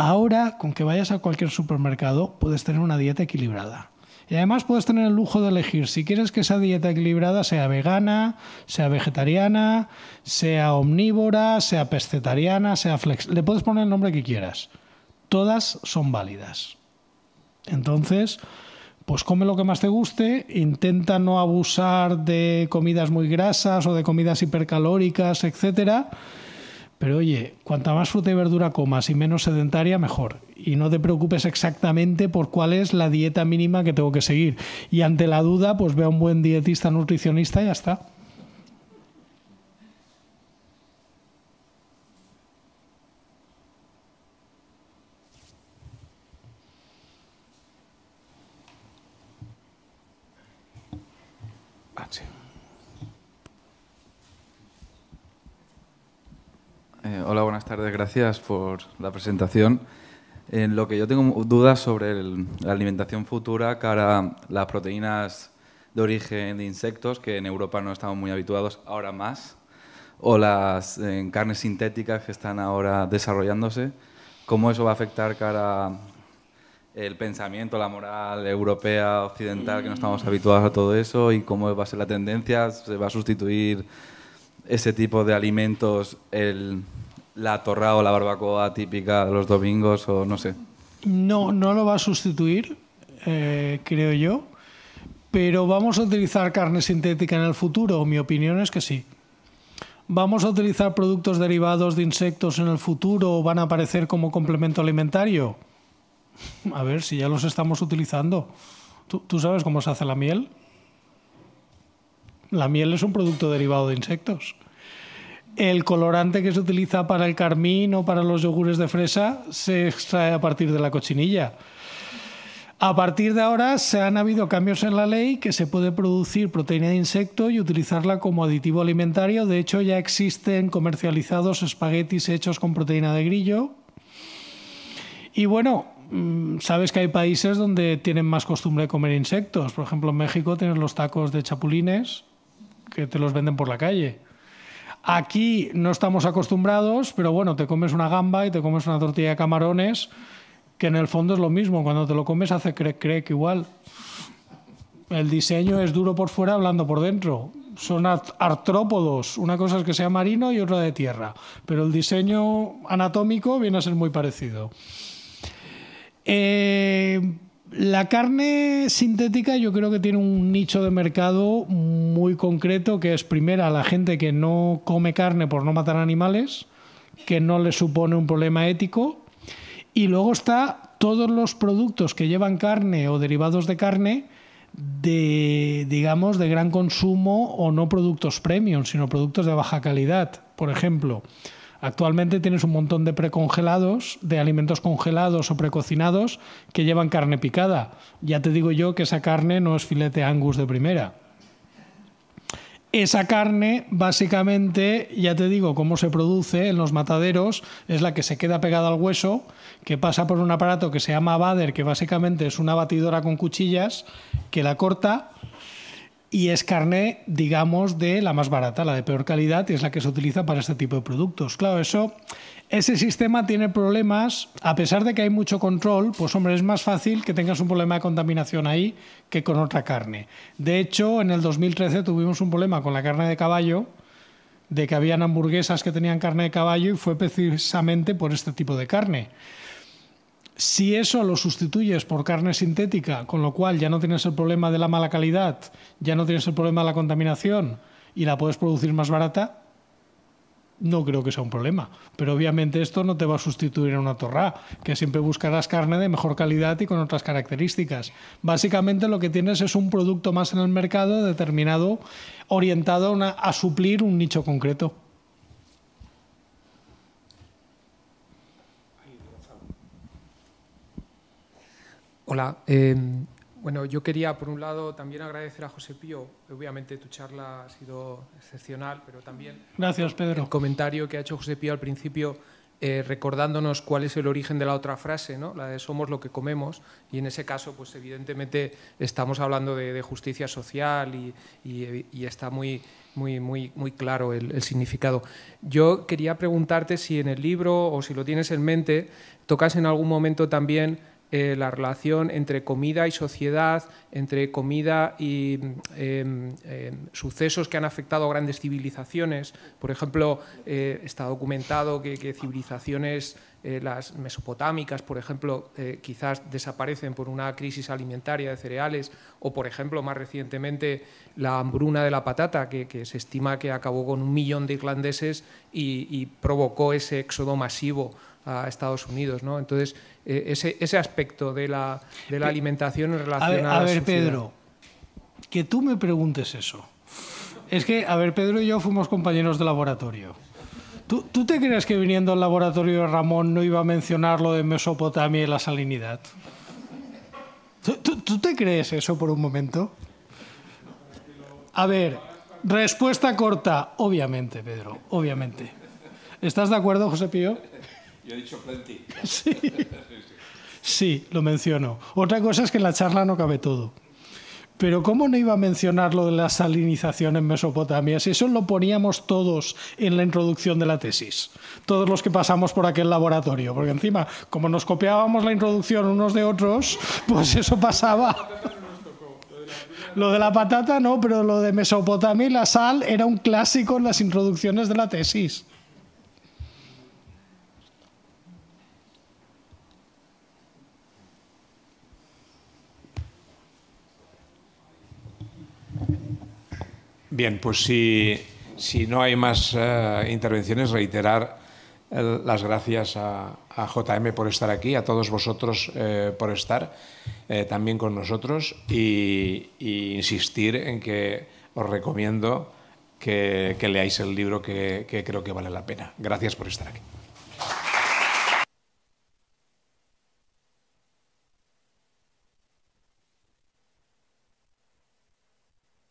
Ahora, con que vayas a cualquier supermercado, puedes tener una dieta equilibrada. Y además puedes tener el lujo de elegir si quieres que esa dieta equilibrada sea vegana, sea vegetariana, sea omnívora, sea pescetariana, sea flex. Le puedes poner el nombre que quieras. Todas son válidas. Entonces, pues come lo que más te guste, intenta no abusar de comidas muy grasas o de comidas hipercalóricas, etcétera pero oye, cuanta más fruta y verdura comas y menos sedentaria, mejor. Y no te preocupes exactamente por cuál es la dieta mínima que tengo que seguir. Y ante la duda, pues ve a un buen dietista, nutricionista y ya está. Eh, hola, buenas tardes. Gracias por la presentación. En lo que yo tengo dudas sobre la alimentación futura cara a las proteínas de origen de insectos, que en Europa no estamos muy habituados, ahora más, o las eh, carnes sintéticas que están ahora desarrollándose, cómo eso va a afectar cara el pensamiento, la moral europea, occidental, que no estamos habituados a todo eso, y cómo va a ser la tendencia, se va a sustituir ese tipo de alimentos, la torra o la barbacoa típica de los domingos o no sé. No, no lo va a sustituir, eh, creo yo, pero vamos a utilizar carne sintética en el futuro, mi opinión es que sí. ¿Vamos a utilizar productos derivados de insectos en el futuro o van a aparecer como complemento alimentario? A ver, si ya los estamos utilizando. tú sabes cómo se hace la miel? La miel es un producto derivado de insectos. El colorante que se utiliza para el carmín o para los yogures de fresa se extrae a partir de la cochinilla. A partir de ahora se han habido cambios en la ley que se puede producir proteína de insecto y utilizarla como aditivo alimentario. De hecho, ya existen comercializados espaguetis hechos con proteína de grillo. Y bueno, mm, sabes que hay países donde tienen más costumbre de comer insectos. Por ejemplo, en México tienen los tacos de chapulines que te los venden por la calle. Aquí no estamos acostumbrados, pero bueno, te comes una gamba y te comes una tortilla de camarones, que en el fondo es lo mismo. Cuando te lo comes hace cree que igual. El diseño es duro por fuera, hablando por dentro. Son artrópodos. Una cosa es que sea marino y otra de tierra. Pero el diseño anatómico viene a ser muy parecido. Eh, la carne sintética yo creo que tiene un nicho de mercado muy concreto que es primera la gente que no come carne por no matar animales, que no le supone un problema ético, y luego está todos los productos que llevan carne o derivados de carne de digamos de gran consumo o no productos premium, sino productos de baja calidad, por ejemplo. Actualmente tienes un montón de precongelados, de alimentos congelados o precocinados que llevan carne picada. Ya te digo yo que esa carne no es filete angus de primera. Esa carne, básicamente, ya te digo cómo se produce en los mataderos, es la que se queda pegada al hueso, que pasa por un aparato que se llama bader, que básicamente es una batidora con cuchillas, que la corta y es carne, digamos, de la más barata, la de peor calidad, y es la que se utiliza para este tipo de productos. Claro, eso, ese sistema tiene problemas, a pesar de que hay mucho control, pues hombre, es más fácil que tengas un problema de contaminación ahí que con otra carne. De hecho, en el 2013 tuvimos un problema con la carne de caballo, de que habían hamburguesas que tenían carne de caballo y fue precisamente por este tipo de carne. Si eso lo sustituyes por carne sintética, con lo cual ya no tienes el problema de la mala calidad, ya no tienes el problema de la contaminación y la puedes producir más barata, no creo que sea un problema. Pero obviamente esto no te va a sustituir en una torra, que siempre buscarás carne de mejor calidad y con otras características. Básicamente lo que tienes es un producto más en el mercado determinado, orientado a suplir un nicho concreto. Hola. Em, bueno, yo quería, por un lado, también agradecer a José Pío. Obviamente tu charla ha sido excepcional, pero también el comentario que ha hecho José Pío al principio eh, recordándonos cuál es el origen de la otra frase, ¿no? la de somos lo que comemos, y en ese caso, pues evidentemente estamos hablando de, justicia social y, está muy, muy, muy, muy claro el, el, significado. Yo quería preguntarte si en el libro o si lo tienes en mente, tocas en algún momento también eh, la relación entre comida y sociedad, entre comida y em, em, sucesos que han afectado a grandes civilizaciones. Por ejemplo, eh, está documentado que, civilizaciones, eh, las mesopotámicas, por ejemplo, quizás desaparecen por una crisis alimentaria de cereales, o por ejemplo, más recientemente, la hambruna de la patata, que, se estima que acabó con un millón de irlandeses y, y provocó ese éxodo masivo a Estados Unidos. ¿no? Entonces, eh, ese, ese, aspecto de la, alimentación en relación a ver, a, ver Pedro, que tú me preguntes eso. Es que, a ver, Pedro y yo fuimos compañeros de laboratorio. ¿Tú, ¿Tú, te crees que viniendo al laboratorio de Ramón no iba a mencionar lo de Mesopotamia y la salinidad? ¿Tú, tú te crees eso por un momento? A ver, respuesta corta, obviamente, Pedro, obviamente. ¿Estás de acuerdo, José Pío? dicho Sí. lo menciono. Otra cosa es que en la charla no cabe todo. Pero ¿cómo no iba a mencionar lo de la salinización en Mesopotamia si eso lo poníamos todos en la introducción de la tesis? Todos los que pasamos por aquel laboratorio, porque encima, como nos copiábamos la introducción unos de otros, pues eso pasaba. Lo de la patata no, pero lo de Mesopotamia y la sal era un clásico en las introducciones de la tesis. Bien, pues si, no hay más eh, intervenciones, reiterar eh, las gracias a, JM por estar aquí, a todos vosotros eh, por estar también con nosotros y, insistir en que os recomiendo que, leáis el libro que creo que vale la pena. Gracias por estar aquí.